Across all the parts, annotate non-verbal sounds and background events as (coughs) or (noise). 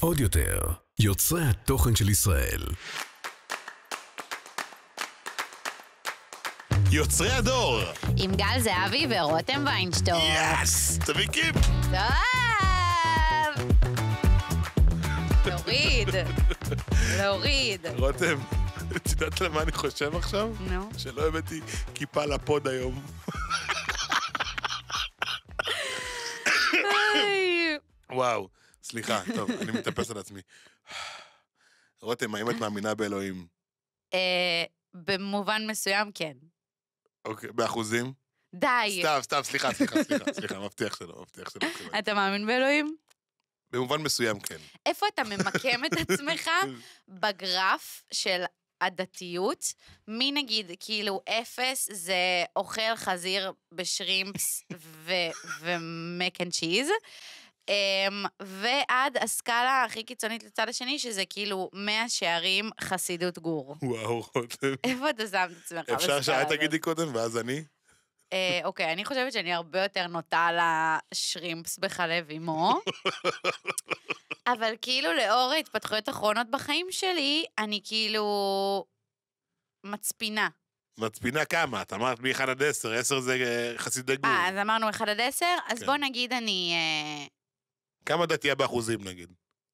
עוד יותר, יוצרי התוכן של ישראל. יוצרי הדור! עם גל זהבי ורותם ויינשטור. יאס! תביא קיפ! טוב! להוריד. להוריד. רותם, את יודעת למה אני חושב עכשיו? נו. שלא הבאתי כיפה לפוד היום. וואו, סליחה, טוב, אני מתאפס על עצמי. (sighs) רותם, האם את מאמינה באלוהים? אה, במובן מסוים, כן. אוקיי, באחוזים? די. סתיו, סתיו, סליחה, סליחה, סליחה, מבטיח שלא, מבטיח שלא. אתה מאמין באלוהים? במובן מסוים, כן. איפה אתה ממקם את עצמך? (laughs) בגרף של הדתיות, מי נגיד, כאילו, אפס זה אוכל חזיר בשרימפס ומק אנד צ'יז, אמ, ועד הסקאלה הכי קיצונית לצד השני, שזה כאילו 100 שערים חסידות גור. וואו, רותם. איפה אתה שם את עצמך בסקאלה הזאת? אפשר שאת תגידי קודם ואז אני? אה, אוקיי, אני חושבת שאני הרבה יותר נוטה לשרימפס בחלב אימו. אבל כאילו לאור ההתפתחויות האחרונות בחיים שלי, אני כאילו מצפינה. מצפינה כמה? את אמרת מ-1 עד 10, 10 זה אה, חסידי גור. אה, אז אמרנו 1 עד 10, אז כן. בוא נגיד אני אה, כמה אתה תהיה באחוזים נגיד?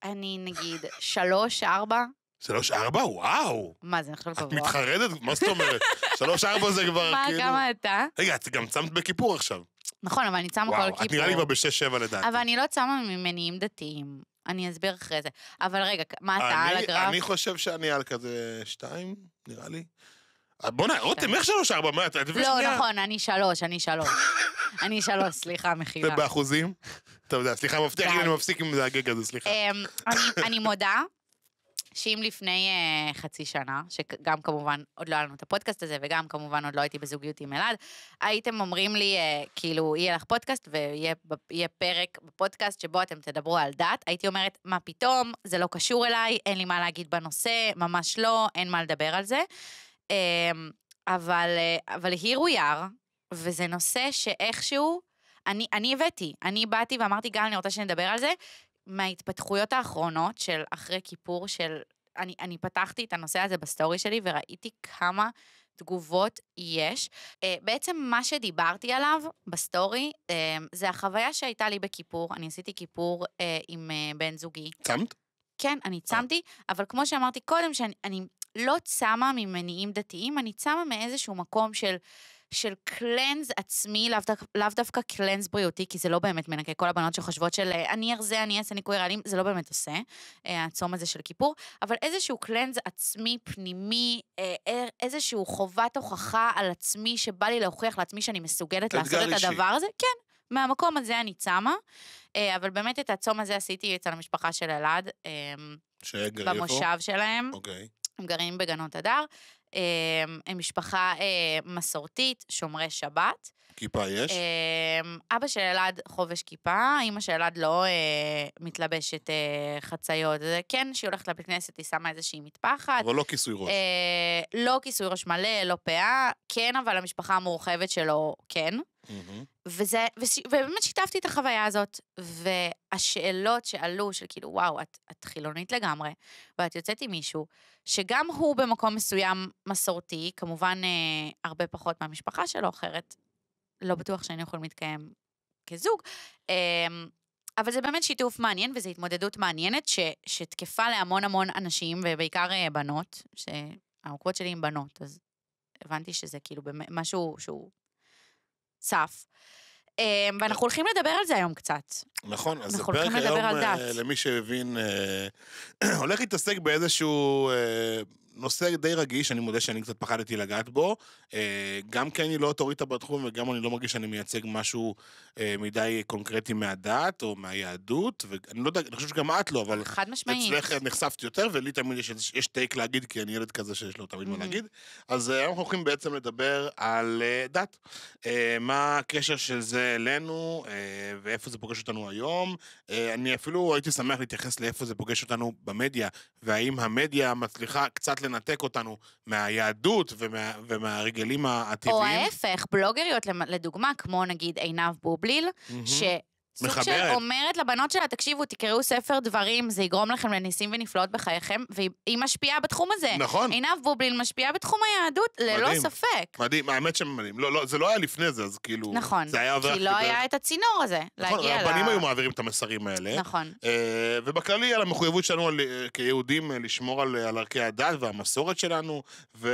אני נגיד שלוש, ארבע. שלוש, ארבע? וואו. מה, זה נחשב גבוה. את מתחרדת? מה זאת אומרת? שלוש, ארבע זה כבר כאילו... מה, כמה אתה? רגע, את גם צמת בכיפור עכשיו. נכון, אבל אני צמה כל כיפור. את נראה לי כבר בשש, שבע לדעתי. אבל אני לא צמה ממניעים דתיים. אני אסביר אחרי זה. אבל רגע, מה אתה על הגרף? אני חושב שאני על כזה שתיים, נראה לי. אה, בוא'נה, רותם, איך שלוש, ארבע? מה, את לא, נכון, אני שלוש, אני שלוש. אני שלוש, סליחה, מחילה. ובאחוזים? אתה יודע, סליחה, מבטיח לי, כאילו, אני מפסיק עם הגג הזה, סליחה. אמ, אני מודה שאם לפני אה, חצי שנה, שגם כמובן עוד לא היה לנו את הפודקאסט הזה, וגם כמובן עוד לא הייתי בזוגיות עם אלעד, הייתם אומרים לי, אה, כאילו, יהיה לך פודקאסט ויהיה פרק בפודקאסט שבו אתם תדברו על דת, הייתי אומרת, מה פתאום, זה לא קשור אליי, אין לי מה להגיד בנושא, ממש לא, אין מה לדבר על זה. אמ, אבל, אה, אבל here we are, וזה נושא שאיכשהו אני, אני הבאתי, אני באתי ואמרתי, גל, אני רוצה שנדבר על זה, מההתפתחויות האחרונות של אחרי כיפור, של... אני, אני פתחתי את הנושא הזה בסטורי שלי וראיתי כמה תגובות יש. אה, בעצם מה שדיברתי עליו בסטורי, אה, זה החוויה שהייתה לי בכיפור, אני עשיתי כיפור אה, עם בן זוגי. צמת? כן, אני צמתי, אבל כמו שאמרתי קודם, שאני לא צמה ממניעים דתיים, אני צמה מאיזשהו מקום של... של קלנז עצמי, לאו, דו, לאו דווקא קלנז בריאותי, כי זה לא באמת מנקה. כל הבנות שחושבות של אה, אני ארזה, אני אעשה ניקוי רעלים, זה לא באמת עושה, אה, הצום הזה של כיפור, אבל איזשהו קלנז עצמי, פנימי, אה, איזשהו חובת הוכחה על עצמי, שבא לי להוכיח לעצמי שאני מסוגלת לעשות את הדבר הזה, כן. מהמקום הזה אני צמה, אבל באמת את הצום הזה עשיתי אצל המשפחה של אלעד, במושב איפה? שלהם. אוקיי. Okay. הם גרים בגנות הדר, הם אמ, משפחה אה, מסורתית, שומרי שבת. כיפה יש? אה, אבא של אלעד חובש כיפה, אימא של אלעד לא אה, מתלבשת אה, חציות. זה כן, שהיא הולכת לבית כנסת, היא שמה איזושהי מטפחת. אבל לא כיסוי ראש. אה, לא כיסוי ראש מלא, לא פאה. כן, אבל המשפחה המורחבת שלו, כן. Mm-hmm. וזה, וש, ובאמת שיתפתי את החוויה הזאת, והשאלות שעלו, של כאילו, וואו, את, את חילונית לגמרי, ואת יוצאת עם מישהו, שגם הוא במקום מסוים מסורתי, כמובן אה, הרבה פחות מהמשפחה שלו, אחרת לא בטוח שאני יכולה להתקיים כזוג. אה, אבל זה באמת שיתוף מעניין, וזו התמודדות מעניינת ש, שתקפה להמון המון אנשים, ובעיקר אה, בנות, שהעוקבות שלי הן בנות, אז הבנתי שזה כאילו משהו שהוא צף. אמ, ואנחנו הולכים לדבר על זה היום קצת. נכון, אז הפרק היום, אה, למי שהבין, אה, (clears throat) הולך להתעסק באיזשהו אה, נושא די רגיש, אני מודה שאני קצת פחדתי לגעת בו, אה, גם כי אני לא אוטוריטה בתחום וגם אני לא מרגיש שאני מייצג משהו אה, מדי קונקרטי מהדת או מהיהדות, ואני לא יודע, אני חושב שגם את לא, אבל... חד משמעית. אצלך נחשפתי יותר, ולי תמיד יש, יש טייק להגיד, כי אני ילד כזה שיש לו תמיד מה להגיד. אז היום אה, אנחנו הולכים בעצם לדבר על דת. מה הקשר של זה אלינו, ואיפה זה פוגש אותנו היום. אני אפילו הייתי שמח להתייחס לאיפה זה פוגש אותנו במדיה, והאם המדיה מצליחה קצת... לנתק אותנו מהיהדות ומה, ומהרגלים הטבעיים. או ההפך, בלוגריות לדוגמה, כמו נגיד עינב בובליל, mm-hmm. ש... סוג של אומרת לבנות שלה, תקשיבו, תקראו ספר דברים, זה יגרום לכם לניסים ונפלאות בחייכם, והיא משפיעה בתחום הזה. נכון. עינב בובלין משפיעה בתחום היהדות, ללא מדהים, ספק. מדהים, האמת שמדהים. לא, לא, זה לא היה לפני זה, אז כאילו... נכון. זה היה עובר... כי לא בדרך... היה את הצינור הזה, נכון, להגיע ל... נכון, לה... היו מעבירים את המסרים האלה. נכון. אה, ובכללי, על המחויבות שלנו על, אה, כיהודים אה, לשמור על, על ערכי הדת והמסורת שלנו, ו...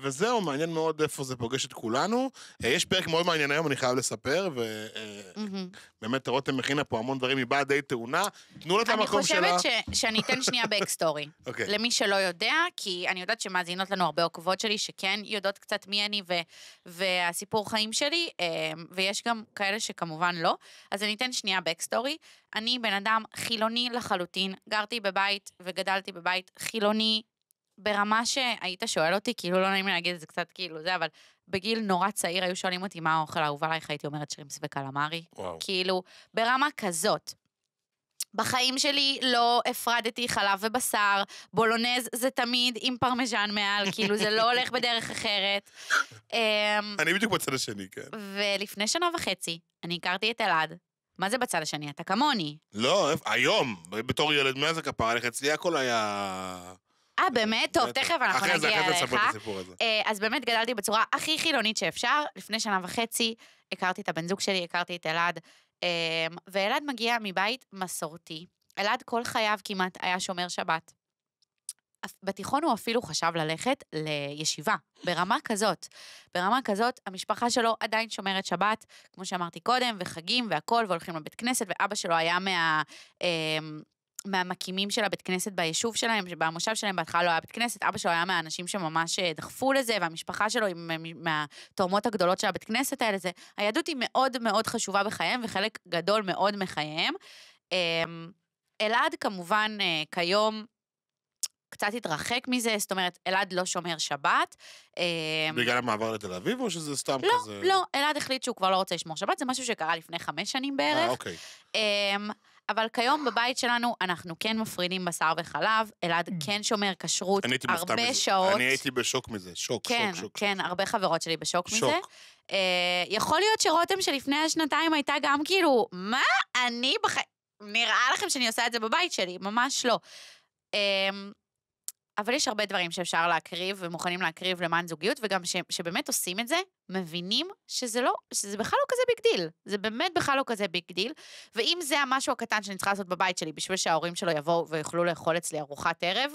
וזהו, מעניין מאוד איפה זה פוגש את כולנו. יש פרק מאוד מעניין היום, אני חייב לספר, ו... mm-hmm. באמת, רותם מכינה פה המון דברים, היא באה די טעונה, תנו לה את המקום שלה. אני חושבת שאני אתן שנייה בקסטורי. (laughs) אוקיי. למי שלא יודע, כי אני יודעת שמאזינות לנו הרבה עוקבות שלי, שכן יודעות קצת מי אני והסיפור חיים שלי, אמ, ויש גם כאלה שכמובן לא, אז אני אתן שנייה בקסטורי. אני בן אדם חילוני לחלוטין, גרתי בבית וגדלתי בבית חילוני, ברמה שהיית שואל אותי, כאילו לא נעים לי להגיד את זה קצת כאילו זה, אבל בגיל נורא צעיר היו שואלים אותי מה האוכל האהוב עלייך, הייתי אומרת שרימפס וקלמרי. וואו. כאילו, ברמה כזאת. בחיים שלי לא הפרדתי חלב ובשר, בולונז זה תמיד עם פרמיז'ן מעל, כאילו זה לא (laughs) הולך בדרך אחרת. אמ, אני בדיוק בצד השני, כן. ולפני שנה וחצי, אני הכרתי את אלעד. מה זה בצד השני? אתה כמוני. לא, היום, בתור ילד, מאז זה אצלי הכל היה... אה, באמת? טוב, תכף אנחנו נגיע אליך. אחרי זה, אחרי זה את הסיפור הזה. אה, אז באמת גדלתי בצורה הכי חילונית שאפשר. לפני שנה וחצי הכרתי את הבן זוג שלי, הכרתי את אלעד. אמ, ואלעד מגיע מבית מסורתי. אלעד כל חייו כמעט היה שומר שבת. בתיכון הוא אפילו חשב ללכת לישיבה, ברמה כזאת. ברמה כזאת, המשפחה שלו עדיין שומרת שבת, כמו שאמרתי קודם, וחגים והכול, והולכים לבית כנסת, ואבא שלו היה מה... אה, מהמקימים של הבית כנסת ביישוב שלהם, במושב שלהם בהתחלה לא היה בית כנסת, אבא שלו היה מהאנשים שממש אה, דחפו לזה, והמשפחה שלו היא אה, מהתורמות הגדולות של הבית כנסת האלה, זה, היהדות היא מאוד מאוד חשובה בחייהם, וחלק גדול מאוד מחייהם. אמ, אלעד כמובן אה, כיום קצת התרחק מזה, זאת אומרת, אלעד לא שומר שבת. אמ, בגלל המעבר לתל אביב, או שזה סתם לא, כזה... לא, לא, אלעד החליט שהוא כבר לא רוצה לשמור שבת, זה משהו שקרה לפני חמש שנים בערך. אה, אוקיי. אמ, אבל כיום בבית שלנו אנחנו כן מפרידים בשר וחלב, אלעד mm. כן שומר כשרות הרבה שעות. אני הייתי בשוק מזה, שוק, שוק, כן, שוק. כן, שוק. הרבה חברות שלי בשוק מזה. שוק. אה, יכול להיות שרותם שלפני השנתיים הייתה גם כאילו, מה אני בחיים... נראה לכם שאני עושה את זה בבית שלי? ממש לא. אמ, אבל יש הרבה דברים שאפשר להקריב ומוכנים להקריב למען זוגיות, וגם ש, שבאמת עושים את זה, מבינים שזה לא, שזה בכלל לא כזה ביג דיל. זה באמת בכלל לא כזה ביג דיל, ואם זה המשהו הקטן שאני צריכה לעשות בבית שלי בשביל שההורים שלו יבואו ויוכלו לאכול אצלי ארוחת ערב,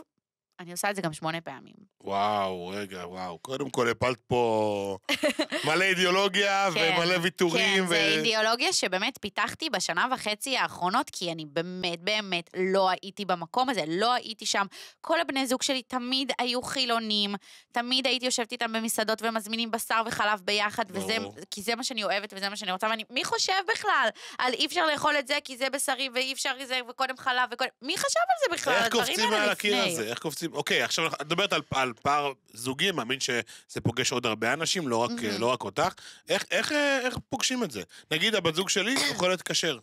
אני עושה את זה גם שמונה פעמים. וואו, רגע, וואו. קודם כל הפלת פה (laughs) מלא אידיאולוגיה כן, ומלא ויתורים. כן, זה אידיאולוגיה שבאמת פיתחתי בשנה וחצי האחרונות, כי אני באמת באמת לא הייתי במקום הזה, לא הייתי שם. כל הבני זוג שלי תמיד היו חילונים, תמיד הייתי יושבת איתם במסעדות ומזמינים בשר וחלב ביחד, וזה, כי זה מה שאני אוהבת וזה מה שאני רוצה, ואני, מי חושב בכלל על אי אפשר לאכול את זה כי זה בשרי ואי אפשר לזה וקודם חלב וקודם, מי חשב על זה בכלל? איך קופצים על הקיר הזה? איך קופצים סטודנטים, אוקיי, עכשיו את מדברת על, על פער זוגי, מאמין שזה פוגש עוד הרבה אנשים, לא רק, mm-hmm. לא רק אותך. איך, איך, אה, איך פוגשים את זה? נגיד, הבת זוג שלי (coughs) אוכלת כשר.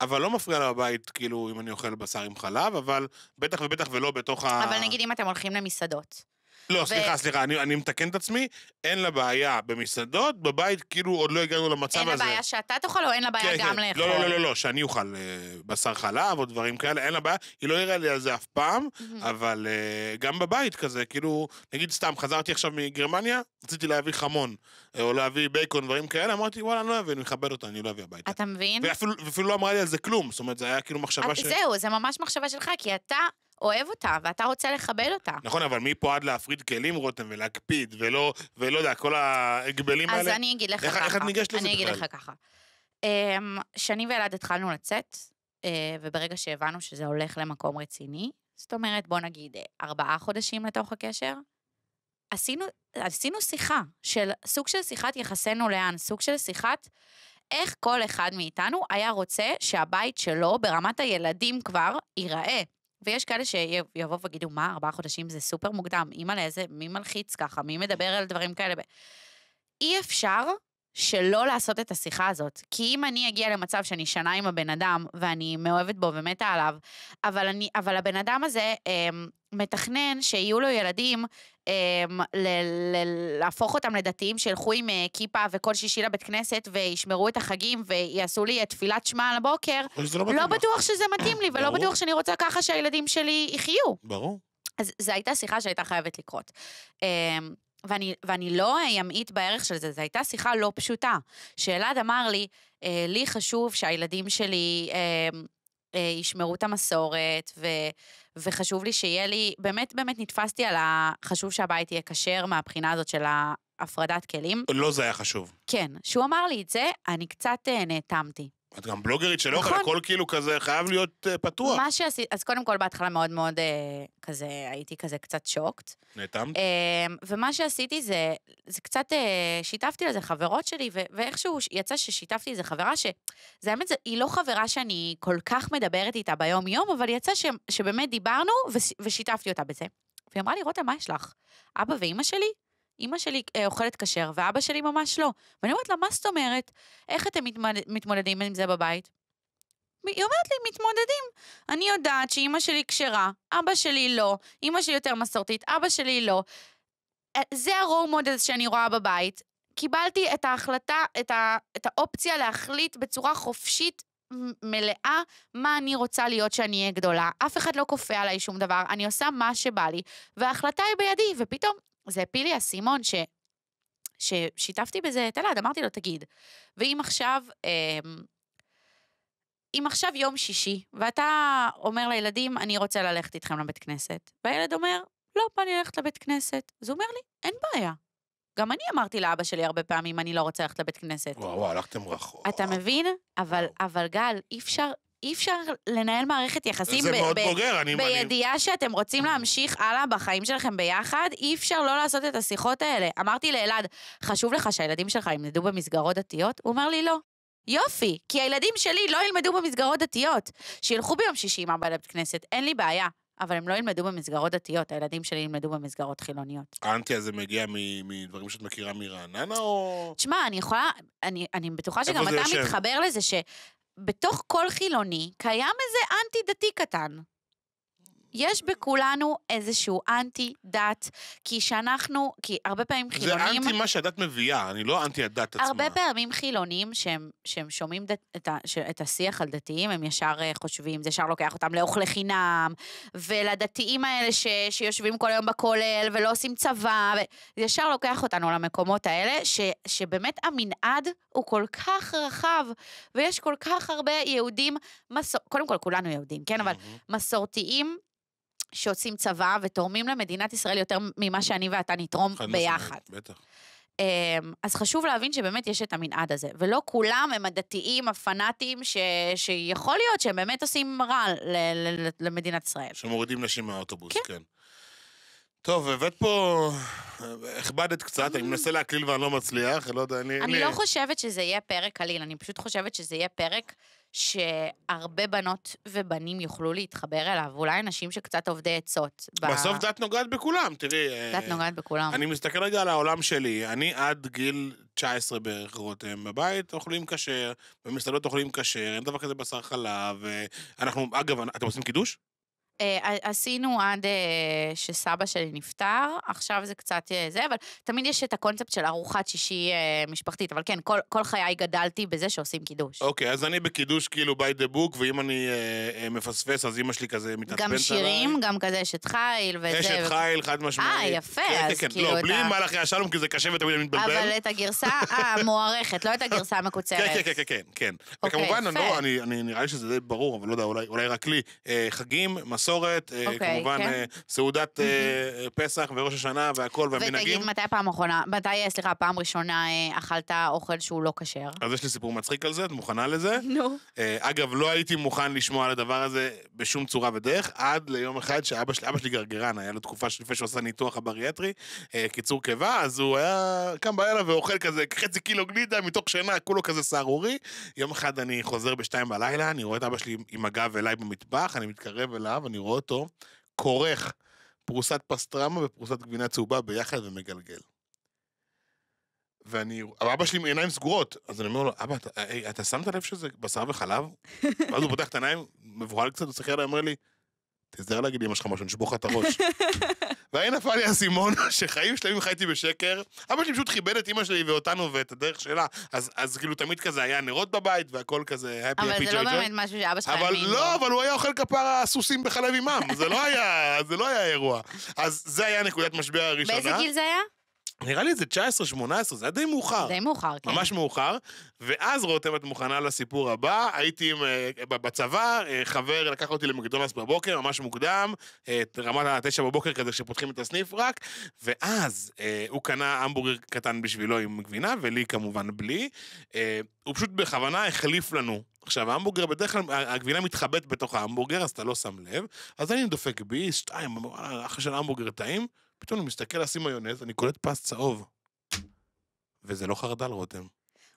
אבל לא מפריע לה בבית, כאילו, אם אני אוכל בשר עם חלב, אבל בטח ובטח ולא בתוך אבל ה... אבל נגיד אם אתם הולכים למסעדות. לא, סליחה, סליחה, אני, אני מתקן את עצמי, אין לה בעיה במסעדות, בבית כאילו עוד לא הגענו למצב אין הזה. אין לה בעיה שאתה תאכל או אין לה בעיה כן, גם כן. לאכול? לא, לא, לא, לא, שאני אוכל אה, בשר חלב או דברים כאלה, אין לה בעיה, היא לא הראה לי על זה אף פעם, mm-hmm. אבל אה, גם בבית כזה, כאילו, נגיד סתם, חזרתי עכשיו מגרמניה, רציתי להביא חמון, אה, או להביא בייקון, דברים כאלה, אמרתי, וואלה, אני לא אביא, אני מכבד אותה, אני לא אביא הביתה. אתה מבין? ואפילו ואפילו לא אמרה לי על זה כלום, זאת אומרת, זה היה כאילו מחשבה ש... זהו, זה ממש מחשבה שלך, כי אתה... אוהב אותה, ואתה רוצה לכבד אותה. נכון, אבל מפה עד להפריד כלים, רותם, ולהקפיד, ולא, ולא יודע, כל ההגבלים האלה? אז אני אגיד לך ככה. איך את ניגשת לזה בכלל? אני אגיד לך ככה. אמ, שני ואלעד התחלנו לצאת, אה, וברגע שהבנו שזה הולך למקום רציני, זאת אומרת, בוא נגיד, אה, ארבעה חודשים לתוך הקשר, עשינו, עשינו שיחה, של סוג של שיחת יחסינו לאן, סוג של שיחת איך כל אחד מאיתנו היה רוצה שהבית שלו, ברמת הילדים כבר, ייראה. ויש כאלה שיבואו ויגידו, מה, ארבעה חודשים זה סופר מוקדם, אימא לאיזה, מי מלחיץ ככה, מי מדבר על דברים כאלה? אי אפשר שלא לעשות את השיחה הזאת. כי אם אני אגיע למצב שאני שנה עם הבן אדם, ואני מאוהבת בו ומתה עליו, אבל, אני, אבל הבן אדם הזה אה, מתכנן שיהיו לו ילדים אמ, להפוך אותם לדתיים שילכו עם אה, כיפה וכל שישי לבית כנסת וישמרו את החגים ויעשו לי את תפילת שמע על הבוקר, לא, לא בטוח שזה מתאים לי ולא בטוח שאני רוצה ככה שהילדים שלי יחיו. ברור. אז זו הייתה שיחה שהייתה חייבת לקרות. אמ, ואני, ואני לא אמעיט בערך של זה, זו הייתה שיחה לא פשוטה. שאלעד אמר לי, אה, לי חשוב שהילדים שלי... אמ, אה, ישמרו את המסורת, ו, וחשוב לי שיהיה לי, באמת באמת נתפסתי על החשוב חשוב שהבית יהיה כשר מהבחינה הזאת של הפרדת כלים. לא זה היה חשוב. כן, שהוא אמר לי את זה, אני קצת אה, נאטמתי. את גם בלוגרית שלא יכולה, נכון. הכל כאילו כזה חייב להיות אה, פתוח. מה שעשית, אז קודם כל בהתחלה מאוד מאוד אה, כזה, הייתי כזה קצת שוקט. נאטמת? אמ, ומה שעשיתי זה, זה קצת, אה, שיתפתי על זה חברות שלי, ואיכשהו יצא ששיתפתי איזה חברה ש... זה האמת, היא לא חברה שאני כל כך מדברת איתה ביום-יום, אבל יצא שבאמת דיברנו ושיתפתי אותה בזה. והיא אמרה לי, רותם, מה יש לך? אבא ואימא שלי אימא שלי אה, אוכלת כשר, ואבא שלי ממש לא. ואני אומרת לה, מה זאת אומרת? איך אתם מתמודדים עם זה בבית? היא אומרת לי, מתמודדים. אני יודעת שאימא שלי כשרה, אבא שלי לא, אימא שלי יותר מסורתית, אבא שלי לא. אה, זה הרול מודל שאני רואה בבית. קיבלתי את ההחלטה, את, ה, את האופציה להחליט בצורה חופשית מלאה מה אני רוצה להיות שאני אהיה גדולה. אף אחד לא כופה עליי שום דבר, אני עושה מה שבא לי, וההחלטה היא בידי, ופתאום זה הפיל לי אסימון ש... ששיתפתי בזה את אלעד, אמרתי לו, תגיד, ואם עכשיו, אמ, אם עכשיו יום שישי, ואתה אומר לילדים, אני רוצה ללכת איתכם לבית כנסת, והילד אומר, לא בא אני ללכת לבית כנסת, אז הוא אומר לי, אין בעיה. גם אני אמרתי לאבא שלי הרבה פעמים, אני לא רוצה ללכת לבית כנסת. וואו, וואו, הלכתם רחוק. אתה מבין? אבל, אבל גל, אי אפשר, אי אפשר לנהל מערכת יחסים זה ב- מאוד ב- בוגר, אני... בידיעה אני... שאתם רוצים להמשיך הלאה בחיים שלכם ביחד, אי אפשר לא לעשות את השיחות האלה. אמרתי לאלעד, חשוב לך שהילדים שלך ילמדו במסגרות דתיות? הוא אומר לי, לא. יופי, כי הילדים שלי לא ילמדו במסגרות דתיות. שילכו ביום שישי עם אבא לבית כנסת, אין לי בעיה. אבל הם לא ילמדו במסגרות דתיות, הילדים שלי ילמדו במסגרות חילוניות. האנטי הזה מגיע מדברים שאת מכירה מרעננה או... תשמע, אני יכולה, אני, אני בטוחה שגם אתה יושב? מתחבר לזה ש... בתוך כל חילוני קיים איזה אנטי דתי קטן. יש בכולנו איזשהו אנטי דת, כי שאנחנו, כי הרבה פעמים חילונים... זה אנטי מה שהדת מביאה, אני לא אנטי הדת עצמה. הרבה פעמים חילונים שהם, שהם שומעים דת, את, ה, את השיח על דתיים, הם ישר אה, חושבים, זה ישר לוקח אותם לאוכל חינם, ולדתיים האלה ש, שיושבים כל היום בכולל ולא עושים צבא, זה ישר לוקח אותנו למקומות האלה, ש, שבאמת המנעד הוא כל כך רחב, ויש כל כך הרבה יהודים, מסור, קודם כל כולנו יהודים, כן, אבל מסורתיים. שעושים צבא ותורמים למדינת ישראל יותר ממה שאני ואתה נתרום ביחד. בטח. אמ, אז חשוב להבין שבאמת יש את המנעד הזה, ולא כולם הם הדתיים הפנאטים ש... שיכול להיות שהם באמת עושים רע ל... ל... למדינת ישראל. שמורידים נשים מהאוטובוס, כן. כן. טוב, הבאת פה, הכבדת קצת, אני מנסה להקליל ואני לא מצליח, לא יודע, אני... אני לא חושבת שזה יהיה פרק קליל, אני פשוט חושבת שזה יהיה פרק שהרבה בנות ובנים יוכלו להתחבר אליו, אולי אנשים שקצת עובדי עצות. בסוף ב... דת נוגעת בכולם, תראי. דת אה, נוגעת בכולם. אני מסתכל רגע על העולם שלי, אני עד גיל 19 בערך רותם, בבית אוכלים כשר, במסעדות אוכלים כשר, אין דבר כזה בשר חלב, אה, אנחנו, אגב, אתם עושים קידוש? אה, עשינו עד אה, שסבא שלי נפטר, עכשיו זה קצת אה, זה, אבל תמיד יש את הקונספט של ארוחת שישי משפחתית, אבל כן, כל, כל חיי גדלתי בזה שעושים קידוש. אוקיי, okay, אז אני בקידוש כאילו by the book, ואם אני אה, אה, מפספס, אז אימא שלי כזה מתעצבנת עליי. גם שירים, עליי. גם כזה אשת חיל וזה. אשת ו... חיל, חד משמעית. אה, יפה, כן, אז כן, כן כאילו... לא, אתה... בלי מלאכי השלום, כי זה קשה ותמיד אני מתבלבל. אבל את הגרסה (laughs) המוערכת, לא את הגרסה כן, המקוצרת. כן, כן, כן, כן, כן. אוקיי, okay, וכמובן, אני, לא, אני, אני, נראה לי שזה די ברור, אבל לא יודע, אולי, אולי רק לי, חגים, מס... מסורת, okay, אה, אוקיי, כמובן כן. אה, סעודת mm-hmm. פסח וראש השנה והכל והמנהגים. ותגיד מתי הפעם האחרונה, מתי, סליחה, הפעם הראשונה אכלת אוכל שהוא לא כשר? אז יש לי סיפור מצחיק על זה, את מוכנה לזה? (laughs) נו. No. אגב, לא הייתי מוכן לשמוע על הדבר הזה בשום צורה ודרך, עד ליום אחד שאבא שלי, אבא שלי גרגרן, היה לו תקופה שלפני שהוא עשה ניתוח הבריאטרי, קיצור קיבה, אז הוא היה קם בערב ואוכל כזה חצי קילו גלידה מתוך שינה, כולו כזה סהרורי. יום אחד אני חוזר בשתיים בלילה, אני רואה את אבא שלי עם הגב אליי במטבח, אני מתקרב אליו, אני אני רואה אותו, כורך פרוסת פסטרמה ופרוסת גבינה צהובה ביחד ומגלגל. ואני, אבא שלי עם עיניים סגורות, אז אני אומר לו, אבא, אתה, אה, אה, אתה שמת לב שזה בשר וחלב? (laughs) ואז הוא פותח את העיניים, מבוהל קצת, הוא מסתכל עליי, אומר לי, תיזהר להגיד לי לאמא שלך משהו, נשבור לך את הראש. (laughs) והרי נפל לי האסימון, (laughs) שחיים שלמים חייתי בשקר. אבא שלי פשוט כיבד את אמא שלי ואותנו ואת הדרך שלה, אז, אז כאילו תמיד כזה היה נרות בבית והכל כזה happy happy joy אבל זה לא באמת משהו שאבא שלך האמין לא, בו. אבל לא, אבל הוא היה אוכל כפר הסוסים בחלב עימם, זה לא היה, זה לא היה אירוע. אז זה היה נקודת משבר הראשונה. באיזה גיל זה היה? נראה לי זה 19-18, זה היה די מאוחר. די מאוחר, כן. ממש מאוחר. ואז, רותם, את מוכנה לסיפור הבא. הייתי עם, uh, בצבא, uh, חבר לקח אותי למקדונלס בבוקר, ממש מוקדם, uh, רמת התשע בבוקר כזה שפותחים את הסניף רק, ואז uh, הוא קנה המבורגר קטן בשבילו עם גבינה, ולי כמובן בלי. Uh, הוא פשוט בכוונה החליף לנו עכשיו, ההמבורגר, בדרך כלל הגבינה מתחבאת בתוך ההמבורגר, אז אתה לא שם לב. אז אני דופק ביס, שתיים, אחרי של המבורגר טעים. פתאום הוא מסתכל לשים מיונז, אני קולט פס צהוב. וזה לא חרדל, רותם.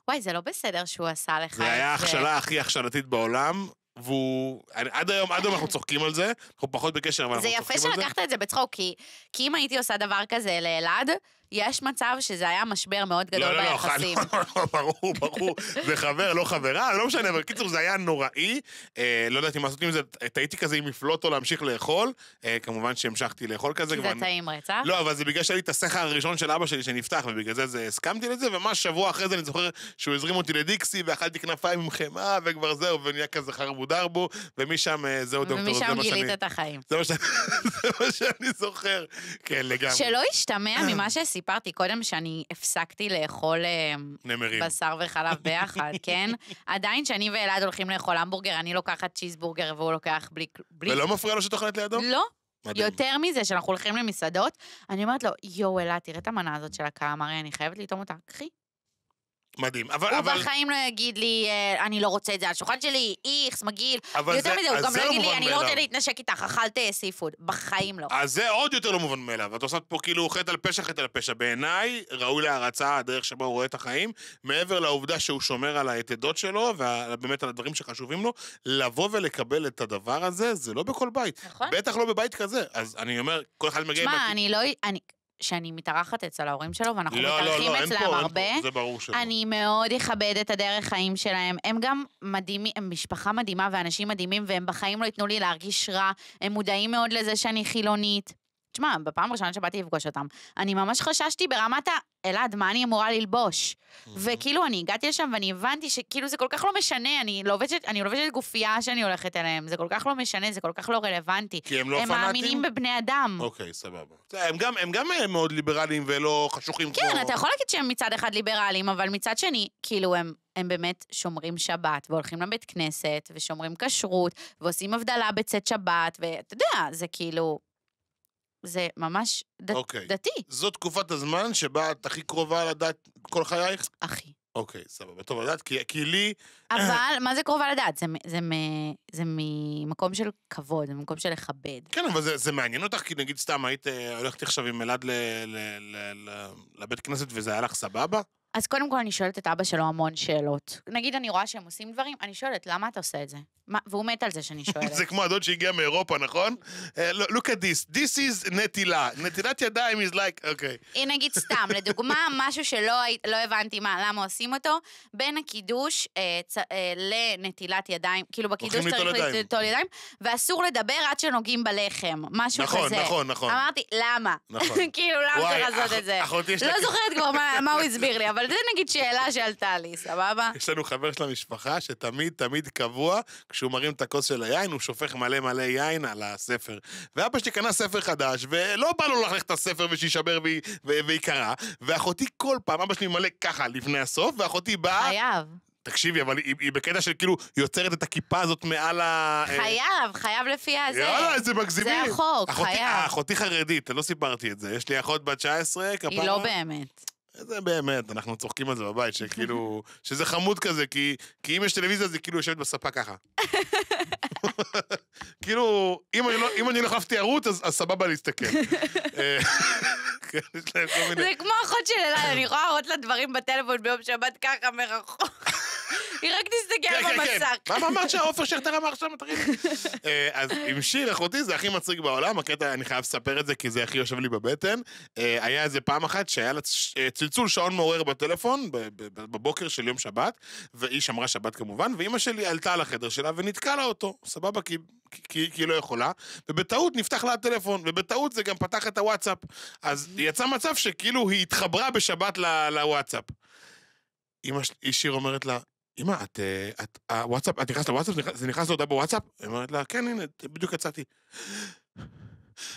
וואי, זה לא בסדר שהוא עשה לך את זה. זה היה ההכשלה הכי הכשלתית בעולם, והוא... עד היום, עד היום אנחנו צוחקים על זה, אנחנו פחות בקשר, אבל אנחנו צוחקים על זה. זה יפה שלקחת את זה בצחוק, כי, כי אם הייתי עושה דבר כזה לאלעד, יש מצב שזה היה משבר מאוד לא, גדול לא, לא, ביחסים. לא, לא, לא, ברור, ברור. זה חבר, לא חברה, לא משנה, אבל קיצור, זה היה נוראי. אה, לא ידעתי מה לעשות עם זה, טעיתי כזה עם מפלוט או להמשיך לאכול. אה, כמובן שהמשכתי לאכול כזה. כי זה טעים רצח. לא, אבל זה בגלל שהיה לי את הסכר הראשון של אבא שלי שנפתח, ובגלל זה, זה הסכמתי לזה, וממש שבוע אחרי זה אני זוכר שהוא הזרים אותי לדיקסי, ואכלתי כנפיים עם חמאה, וכבר זהו, ונהיה כזה חרבו דרבו, ומשם אה, זהו דוקטור, זה מה שאני... ומשם גילית את החיים. (laughs) זה מה שאני זוכר. כן, לגמרי. שלא ישתמע ממה סיפרתי קודם שאני הפסקתי לאכול אמ, נמרים. בשר וחלב (laughs) ביחד, כן? עדיין כשאני ואלעד הולכים לאכול המבורגר, אני לוקחת צ'יזבורגר והוא לוקח בלי... בלי... ולא מפריע לו שאת לידו? לא. מדהים. יותר מזה, שאנחנו הולכים למסעדות, אני אומרת לו, יואו, אלעד, תראה את המנה הזאת של הקאמרי, אני חייבת לטעום אותה, קחי. מדהים. אבל, הוא אבל... בחיים לא יגיד לי, אה, אני לא רוצה את זה על השולחן שלי, איכס, מגעיל. יותר זה, מזה, הוא גם לא, לא יגיד לי, אני מאליו. לא רוצה להתנשק איתך, אכלת סי-פוד. בחיים לא. אז זה עוד יותר לא מובן מאליו. את עושה פה כאילו חטא על פשע, חטא על פשע. בעיניי, ראוי להערצה הדרך שבה הוא רואה את החיים, מעבר לעובדה שהוא שומר על היתדות שלו, ובאמת על הדברים שחשובים לו, לבוא ולקבל את הדבר הזה, זה לא בכל בית. נכון. בטח לא בבית כזה. אז אני אומר, כל אחד מגיע... תשמע, עם... אני לא... אני... שאני מתארחת אצל ההורים שלו, ואנחנו לא, מתארחים לא, לא, אצלם פה, הרבה. אין פה, זה ברור שלא. אני מאוד אכבד את הדרך חיים שלהם. הם גם מדהימים, הם משפחה מדהימה ואנשים מדהימים, והם בחיים לא ייתנו לי להרגיש רע. הם מודעים מאוד לזה שאני חילונית. תשמע, בפעם הראשונה שבאתי לפגוש אותם, אני ממש חששתי ברמת ה... אלעד, מה אני אמורה ללבוש? Mm-hmm. וכאילו, אני הגעתי לשם ואני הבנתי שכאילו זה כל כך לא משנה, אני לובשת, אני לובשת גופייה שאני הולכת אליהם, זה כל כך לא משנה, זה כל כך לא רלוונטי. כי הם לא פנאטים? הם פנטים? מאמינים בבני אדם. אוקיי, סבבה. הם גם, הם גם אה, מאוד ליברליים ולא חשוכים כן, כמו... כן, אתה יכול להגיד שהם מצד אחד ליברליים, אבל מצד שני, כאילו הם... הם באמת שומרים שבת, והולכים לבית כנסת, ושומרים כשרות, ועושים הבדלה בצאת שבת, ואתה יודע, זה כאילו... זה ממש ד... okay. אוקיי. דתי. זו תקופת הזמן שבה את הכי קרובה לדת כל חייך? הכי. אוקיי, okay, סבבה. טוב, לדעת, כי, כי לי... (clears throat) אבל, מה זה קרובה לדעת? זה, זה, זה ממקום של כבוד, זה ממקום של לכבד. כן, אבל זה, זה מעניין אותך, כי נגיד סתם היית אה, הולכת עכשיו עם אלעד לבית כנסת וזה היה לך סבבה? אז קודם כל אני שואלת את אבא שלו המון שאלות. נגיד אני רואה שהם עושים דברים, אני שואלת, למה אתה עושה את זה? מה, והוא מת על זה שאני (laughs) שואלת. זה כמו הדוד שהגיע מאירופה, נכון? אה, לא, look at this, this is נטילה. נטילת ידיים is like, אוקיי. Okay. נגיד סתם, לדוגמה, (laughs) משהו שלא לא הבנתי מה, למה עושים אותו, בין הקידוש uh, צ, uh, לנטילת ידיים, כאילו בקידוש צריך לטול ידיים, ואסור לדבר עד שנוגעים בלחם, משהו נכון, כזה. נכון, נכון, נכון. אמרתי, למה? נכון. (laughs) כאילו, למה צריך לעשות את זה? לא זוכרת כבר מה הוא הסביר לי, אבל זה נגיד שאלה שעלתה לי, סבבה? יש לנו חבר של המשפחה שתמיד, תמיד קבוע, כשהוא מרים את הכוס של היין, הוא שופך מלא מלא יין על הספר. ואבא שלי קנה ספר חדש, ולא בא לו ללכת את הספר ושישבר ויקרע, ואחותי כל פעם, אבא שלי מלא ככה לפני הסוף, ואחותי באה... חייב. תקשיבי, אבל היא, היא בקטע של כאילו יוצרת את הכיפה הזאת מעל ה... אה, חייב, אה... חייב לפי הזה. יאללה, איזה מגזימים. זה החוק, אחותי, חייב. אחותי חרדית, לא סיפרתי את זה. יש לי אחות בת 19, כפרה. היא לא באמת. זה באמת, אנחנו צוחקים על זה בבית, שכאילו, (laughs) שזה חמוד כזה, כי, כי אם יש טלוויזיה זה כאילו יושבת בספה ככה. (laughs) כאילו, אם אני, לא, אם אני הולך לא להפתיע ערוץ, אז, אז סבבה להסתכל. (laughs) אה, כן, זה כמו אחות של אליי, אני יכולה להראות לה דברים בטלפון ביום שבת ככה מרחוק. היא רק תסתכל כן, כן, כן. במסך. מה אמרת שהעופר שכטר אמר עכשיו מטריד? אה, אז עם שיר אחותי זה הכי מצחיק בעולם, הקטע, אני חייב לספר את זה כי זה הכי יושב לי בבטן. אה, היה איזה פעם אחת שהיה לה אה, צלצול שעון מעורר בטלפון, בבוקר של יום שבת, והיא שמרה שבת כמובן, ואימא שלי עלתה לחדר שלה ונתקעה לה אותו, סבבה, כי... כי היא לא יכולה, ובטעות נפתח לה הטלפון, ובטעות זה גם פתח את הוואטסאפ. אז יצא מצב שכאילו היא התחברה בשבת לוואטסאפ. אמא שלי, שיר אומרת לה, אמא, את, אה, את, הוואטסאפ, את נכנסת לוואטסאפ, זה נכנס להודעה בוואטסאפ? היא אומרת לה, כן, הנה, בדיוק יצאתי.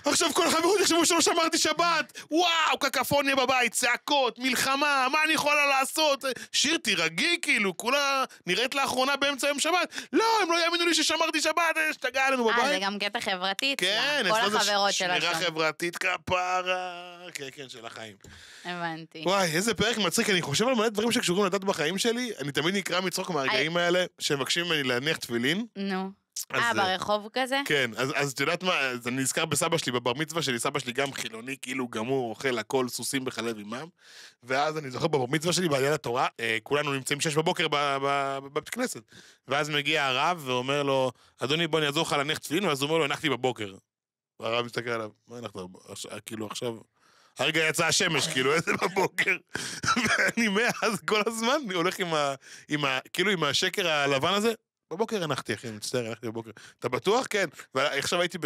עכשיו כל החברות יחשבו שלא שמרתי שבת! וואו, קקפוניה בבית, צעקות, מלחמה, מה אני יכולה לעשות? שיר תירגעי כאילו, כולה נראית לאחרונה באמצע יום שבת. לא, הם לא יאמינו לי ששמרתי שבת, אה, השתגעה עלינו בבית. אה, זה גם קטע חברתי אצלה, כן, כל החברות שלה. כן, שמירה חברתית כפרה. כן, כן, של החיים. הבנתי. וואי, איזה פרק מצחיק, אני חושב על מלא דברים שקשורים לדת בחיים שלי, אני תמיד נקרע מצחוק מהרגעים I... האלה, שמבקשים ממני להניח תפילין. נו. No. אה, אה, ברחוב כזה? כן, אז, את יודעת מה, אז אני נזכר בסבא שלי, בבר מצווה שלי, סבא שלי גם חילוני, כאילו גמור, אוכל הכל, סוסים בחלב עימם. ואז אני זוכר בבר מצווה שלי, בעלייה לתורה, אה, כולנו נמצאים שש בבוקר בבית כנסת. ואז מגיע הרב ואומר לו, אדוני, בוא אני אעזור לך להניח תפילין, ואז הוא אומר לו, הנחתי בבוקר. והרב מסתכל עליו, מה הנחת? כאילו עכשיו... הרגע יצאה השמש, כאילו, איזה (laughs) בבוקר. ואני מאז כל הזמן הולך עם ה... כאילו, עם השקר הלבן הזה, בבוקר הנחתי, אחי, אני מצטער, הנחתי בבוקר. אתה בטוח? כן. ועכשיו הייתי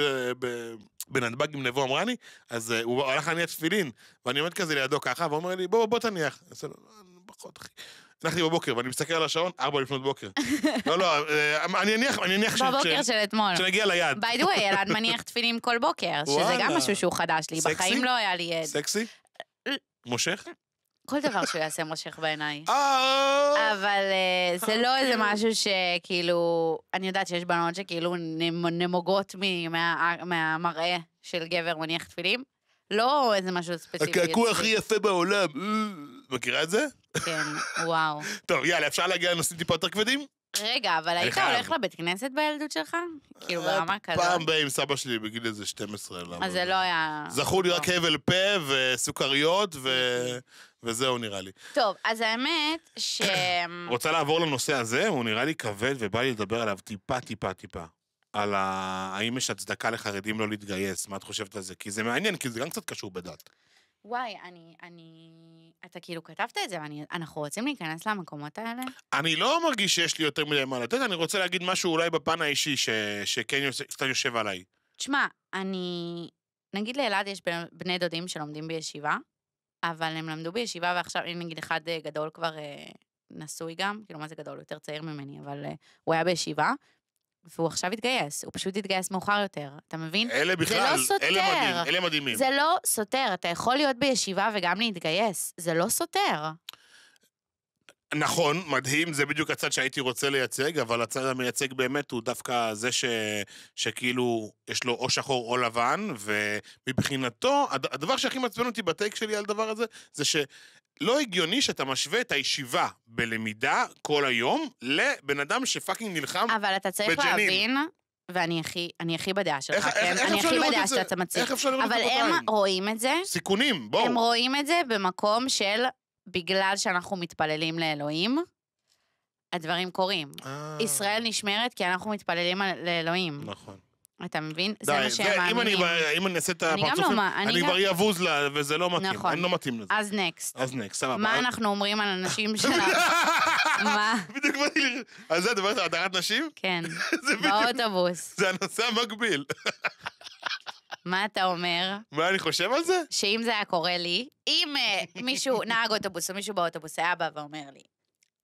בנתב"ג עם נבו אמרני, אז אה, הוא הלך להניע תפילין, ואני עומד כזה לידו ככה, ואומר לי, בוא, בוא תניח. אני אז לא, אני לא פחות, אחי. הנחתי בבוקר, ואני מסתכל על השעון, ארבע לפנות בוקר. לא, לא, אה, אני אניח, אני אניח ש... בבוקר של אתמול. כשנגיע ליד. ביי דווי, אלעד מניח תפילין כל בוקר, שזה גם משהו שהוא חדש לי, בחיים לא היה לי... סקסי? מושך? כל דבר שהוא יעשה מושך בעיניי. אה, אה, אה. אבל זה לא איזה אוקיי. משהו שכאילו, אני יודעת שיש בנות שכאילו נמוגות מהמראה של גבר מניח תפילים. לא איזה משהו ספציפי. הקעקוע הכי יפה בעולם. מכירה את זה? כן, וואו. (laughs) טוב, יאללה, אפשר להגיע לנושאים טיפה יותר כבדים? רגע, אבל היית חייב. הולך לבית כנסת בילדות שלך? כאילו ברמה כזאת. פעם ב- עם סבא שלי בגיל איזה 12. למה? אז זה לא, לא היה... זכו לי לא. רק הבל פה וסוכריות ו... וזהו נראה לי. טוב, אז האמת ש... (coughs) רוצה לעבור לנושא הזה? הוא נראה לי כבד ובא לי לדבר עליו טיפה טיפה טיפה. על ה... האם יש הצדקה לחרדים לא להתגייס, מה את חושבת על זה? כי זה מעניין, כי זה גם קצת קשור בדת. וואי, אני, אני... אתה כאילו כתבת את זה, ואנחנו רוצים להיכנס למקומות האלה? אני לא מרגיש שיש לי יותר מדי מה לתת, אני רוצה להגיד משהו אולי בפן האישי, ש... שכן יוס... קצת יושב עליי. תשמע, אני... נגיד לאלעד יש בני דודים שלומדים בישיבה, אבל הם למדו בישיבה, ועכשיו, נגיד אחד אה, גדול כבר אה, נשוי גם, כאילו, מה זה גדול? יותר צעיר ממני, אבל אה, הוא היה בישיבה, והוא עכשיו התגייס, הוא פשוט התגייס מאוחר יותר, אתה מבין? אלה בכלל, זה לא סותר. אלה, מדהים, אלה מדהימים. זה לא סותר, אתה יכול להיות בישיבה וגם להתגייס, זה לא סותר. נכון, מדהים, זה בדיוק הצד שהייתי רוצה לייצג, אבל הצד המייצג באמת הוא דווקא זה ש, שכאילו יש לו או שחור או לבן, ומבחינתו, הדבר שהכי מעצבן אותי בטייק שלי על הדבר הזה, זה ש... לא הגיוני שאתה משווה את הישיבה בלמידה כל היום לבן אדם שפאקינג נלחם בג'נין. אבל אתה צריך בג'נין. להבין, ואני הכי, אני הכי בדעה שלך, איך, כן? איך, אני הכי בדעה זה, שאתה מציג. איך אפשר לראות את זה? אבל הם רואים את זה. סיכונים, בואו. הם רואים את זה במקום של בגלל שאנחנו מתפללים לאלוהים. הדברים קורים. אה. ישראל נשמרת כי אנחנו מתפללים לאלוהים. נכון. אתה מבין? די, זה מה שהם מאמינים. אם אני, אם אני אעשה את לא הפרצופים, אני כבר לא, אבוז לה, וזה לא מתאים, נכון. אני לא מתאים לזה. אז נקסט. אז נקסט, סבבה. מה אנחנו אומרים על הנשים (laughs) שלנו? מה? בדיוק באתי ל... על זה את מדברת על הדרת נשים? כן, (laughs) באוטובוס. זה הנושא המקביל. (laughs) מה אתה אומר? מה אני חושב על זה? שאם זה היה קורה לי, אם אה, מישהו, נהג אוטובוס או מישהו באוטובוס היה בא ואומר לי,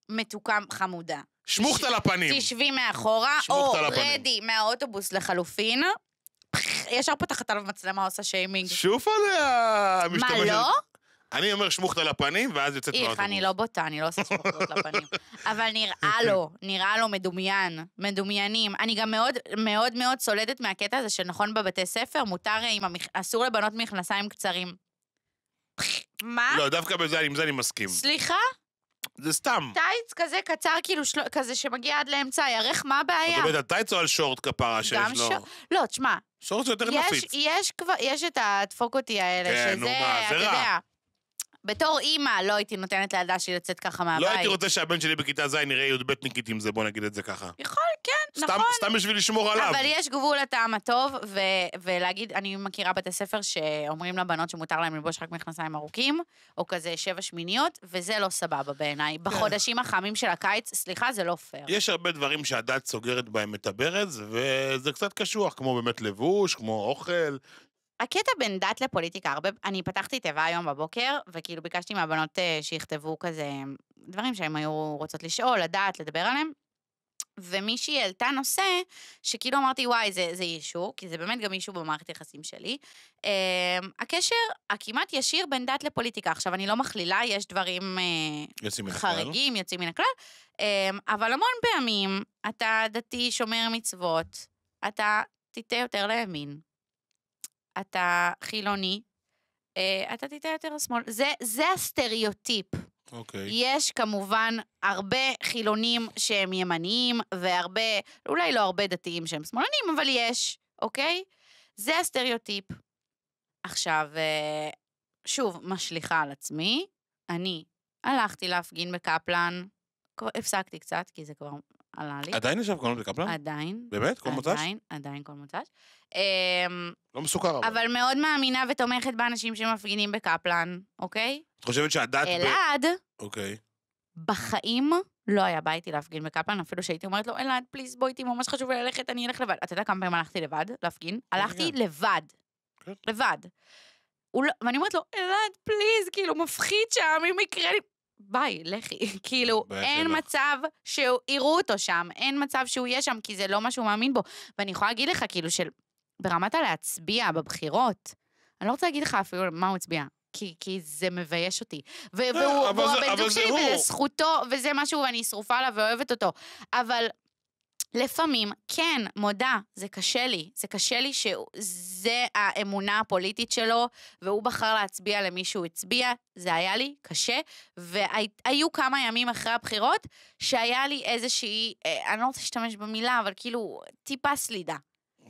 מתוקה חמודה. שמוכת על הפנים. תשבי מאחורה, או רדי מהאוטובוס לחלופין. ישר פותחת עליו מצלמה, עושה שיימינג. שוב עליה! מה, לא? אני אומר שמוכת על הפנים, ואז יוצאת מהאוטובוס. איך, אני לא בוטה, אני לא עושה שמוכתות לפנים. (laughs) אבל נראה אוקיי. לו, נראה לו מדומיין, מדומיינים. אני גם מאוד מאוד מאוד סולדת מהקטע הזה שנכון בבתי ספר, מותר, אה, אסור לבנות מכנסיים קצרים. מה? לא, דווקא בזה, עם זה אני מסכים. סליחה? זה סתם. טייץ כזה קצר, כאילו, של... כזה שמגיע עד לאמצע הירך, מה הבעיה? את אומרת, הטייץ או על שורט כפרה שיש לו? ש... לא, תשמע. שורט זה יותר יש, נפיץ. יש, כבר, יש את הדפוקותי האלה, כן, שזה, נו, אתה יודע. בתור אימא לא הייתי נותנת לילדה שלי לצאת ככה לא מהבית. לא הייתי רוצה שהבן שלי בכיתה ז' יראה י"ב ניקית עם זה, בוא נגיד את זה ככה. יכול, כן, סתם, נכון. סתם בשביל לשמור עליו. אבל יש גבול לטעם הטוב, ו- ולהגיד, אני מכירה בתי ספר שאומרים לבנות שמותר להם ללבוש רק מכנסיים ארוכים, או כזה שבע שמיניות, וזה לא סבבה בעיניי. כן. בחודשים החמים של הקיץ, סליחה, זה לא פייר. יש הרבה דברים שהדת סוגרת בהם את הברז, וזה קצת קשוח, כמו באמת לבוש, כמו אוכל, הקטע בין דת לפוליטיקה, הרבה, אני פתחתי תיבה היום בבוקר, וכאילו ביקשתי מהבנות אה, שיכתבו כזה דברים שהן היו רוצות לשאול, לדעת, לדבר עליהם. ומישהי העלתה נושא שכאילו אמרתי, וואי, זה, זה אישו, כי זה באמת גם אישו במערכת היחסים שלי. Um, הקשר הכמעט ישיר בין דת לפוליטיקה. עכשיו, אני לא מכלילה, יש דברים אה, יוצאים חריגים, יוצאים מן הכלל, um, אבל המון פעמים אתה דתי, שומר מצוות, אתה תטעה יותר לימין, אתה חילוני, אה, אתה תיטה יותר לשמאל. זה, זה הסטריאוטיפ. Okay. אוקיי. יש כמובן הרבה חילונים שהם ימניים, והרבה, אולי לא הרבה דתיים שהם שמאלנים, אבל יש, אוקיי? Okay? זה הסטריאוטיפ. עכשיו, אה, שוב, משליכה על עצמי. אני הלכתי להפגין בקפלן, הפסקתי קצת, כי זה כבר עלה לי. עדיין יש קולנוע בקפלן? עדיין. באמת? כל מוצ"ש? עדיין, עדיין כל מוצ"ש. אמ, לא מסוכר אבל. אבל מאוד מאמינה ותומכת באנשים שמפגינים בקפלן, אוקיי? את חושבת שהדת... אלעד, אוקיי. בחיים לא היה בא איתי להפגין בקפלן, אפילו שהייתי אומרת לו, אלעד, פליז, בואי איתי, ממש חשוב לי ללכת, אני אלך לבד. אתה יודע כמה פעמים הלכתי לבד להפגין? כן, הלכתי כן. לבד. כן. לבד. לא, ואני אומרת לו, אלעד, פליז, כאילו, מפחיד שם, אם יקרה לי... ביי, לכי. (laughs) כאילו, אין שלך. מצב שיראו אותו שם, אין מצב שהוא יהיה שם, כי זה לא מה שהוא מאמין בו. ואני יכולה להגיד לך, כאילו, של... ברמת הלהצביע בבחירות, אני לא רוצה להגיד לך אפילו מה הוא הצביע. כי, כי זה מבייש אותי. לא, והוא הבן זוג שלי, וזה זכותו, וזה משהו, ואני שרופה עליו ואוהבת אותו. אבל לפעמים, כן, מודה, זה קשה לי. זה קשה לי שזה האמונה הפוליטית שלו, והוא בחר להצביע למי שהוא הצביע. זה היה לי קשה, והיו כמה ימים אחרי הבחירות שהיה לי איזושהי, אה, אני לא רוצה להשתמש במילה, אבל כאילו, טיפה סלידה.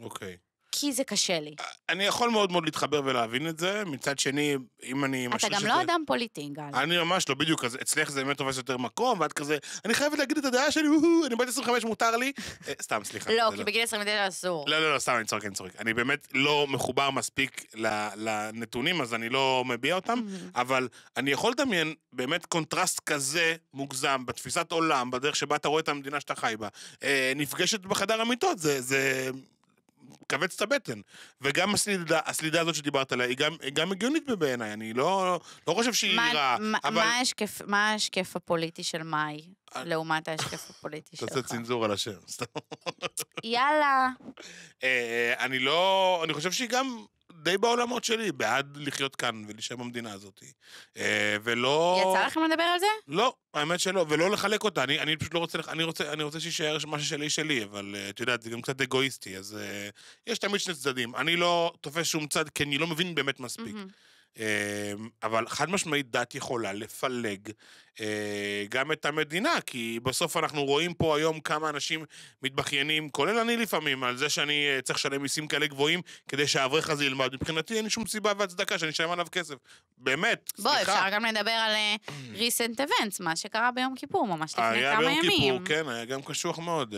אוקיי. Okay. כי זה קשה לי. אה, אני יכול מאוד מאוד להתחבר ולהבין את זה, מצד שני, אם אני... אתה גם שזה... לא אדם פוליטי, גל. אני ממש לא, בדיוק, אז אצלך זה באמת תופס יותר מקום, ואת כזה, אני חייבת להגיד את הדעה שלי, אני בת 25, מותר לי. (laughs) אה, סתם, סליחה. לא, לא, כי לא. בגיל 29 אסור. לא, לא, לא, סתם, אני צוחק, אני צוחק. אני באמת לא מחובר מספיק לנתונים, אז אני לא מביע אותם, mm-hmm. אבל אני יכול לדמיין באמת קונטרסט כזה מוגזם בתפיסת עולם, בדרך שבה אתה רואה את המדינה שאתה חי בה, אה, נפגשת בחדר המיטות, זה... זה... לכווץ את הבטן. וגם הסלידה, הסלידה הזאת שדיברת עליה, היא גם, היא גם הגיונית בעיניי, אני לא, לא חושב שהיא מה, רעה. מה, אבל... מה השקף, מה השקף הפוליטי של מאי, אה, לעומת ההשקף הפוליטי שלך? אתה עושה צנזור על השם, סתם. יאללה. אה, אה, אני לא, אני חושב שהיא גם... די בעולמות שלי, בעד לחיות כאן ולהישאר במדינה הזאת. אה, ולא... יצא לכם לדבר על זה? לא, האמת שלא, ולא לחלק אותה. אני, אני פשוט לא רוצה, אני רוצה, אני רוצה שיישאר מה ששלי שלי, אבל אה, את יודעת, זה גם קצת אגואיסטי, אז אה, יש תמיד שני צדדים. אני לא תופס שום צד, כי אני לא מבין באמת מספיק. Mm-hmm. אמ, אבל חד משמעית דת יכולה לפלג אה, גם את המדינה, כי בסוף אנחנו רואים פה היום כמה אנשים מתבכיינים, כולל אני לפעמים, על זה שאני אה, צריך לשלם מיסים כאלה גבוהים כדי שהאברך הזה ילמד. מבחינתי אין שום סיבה והצדקה שאני אשלם עליו כסף. באמת, סליחה. בוא, אפשר גם לדבר על אה, (clears throat) recent events, מה שקרה ביום כיפור, ממש לפני כמה ימים. היה ביום כיפור, כן, היה גם קשוח מאוד.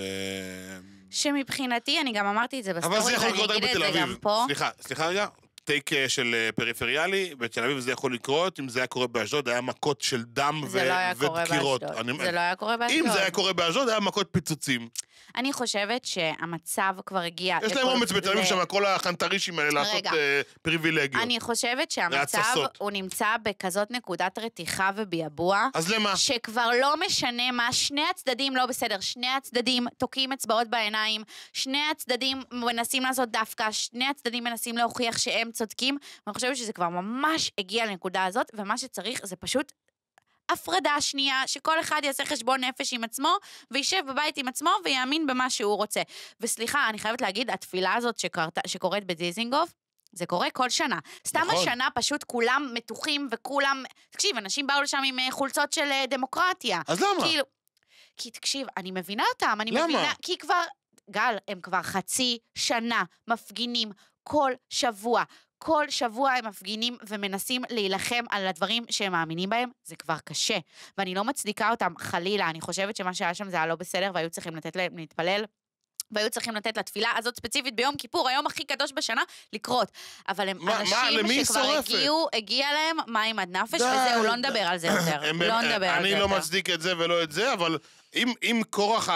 שמבחינתי, אני גם אמרתי את זה בסטורי, אבל זה יכול לקרות רק בתל אביב. סליחה, סליחה רגע, טייק אה, של אה, פריפריאלי, בתל אביב זה יכול לקרות, אם זה היה קורה באשדוד, היה מכות של דם ו- לא היה ודקירות. קורה באשדוד. אני... זה לא היה קורה באשדוד. אם זה היה קורה באשדוד, היה מכות פיצוצים. אני חושבת שהמצב כבר הגיע... יש להם אומץ בתל אביב שם, כל החנטרישים האלה לעשות אה, פריבילגיות. אני חושבת שהמצב, הוא נמצא בכזאת נקודת רתיחה וביעבוע. אז למה? שכבר לא משנה מה, שני הצדדים לא בסדר, שני הצדדים תוקעים אצבעות בעיניים, שני הצדדים מנסים לעשות דווקא, שני הצדדים מנסים להוכיח שהם צודקים, ואני חושבת שזה כבר ממש הגיע לנקודה הזאת, ומה שצריך זה פשוט הפרדה שנייה, שכל אחד יעשה חשבון נפש עם עצמו, וישב בבית עם עצמו ויאמין במה שהוא רוצה. וסליחה, אני חייבת להגיד, התפילה הזאת שקרת, שקורית בדיזינגוף, זה קורה כל שנה. סתם נכון. השנה פשוט כולם מתוחים וכולם... תקשיב, אנשים באו לשם עם אה, חולצות של אה, דמוקרטיה. אז למה? כאילו... כי תקשיב, אני מבינה אותם, אני למה? מבינה... למה? כי כבר... גל, הם כבר חצי שנה מפגינים כל שבוע. כל שבוע הם מפגינים ומנסים להילחם על הדברים שהם מאמינים בהם, זה כבר קשה. ואני לא מצדיקה אותם, חלילה, אני חושבת שמה שהיה שם זה היה לא בסדר והיו צריכים לתת להם להתפלל. והיו צריכים לתת לתפילה הזאת ספציפית ביום כיפור, היום הכי קדוש בשנה, לקרות. אבל הם מה, אנשים מה, שכבר שורפת? הגיעו, הגיע להם מים עד נפש, די, וזהו, די. לא נדבר על זה (coughs) יותר. הם, לא הם, נדבר על זה לא יותר. אני לא מצדיק את זה ולא את זה, אבל אם, אם כורח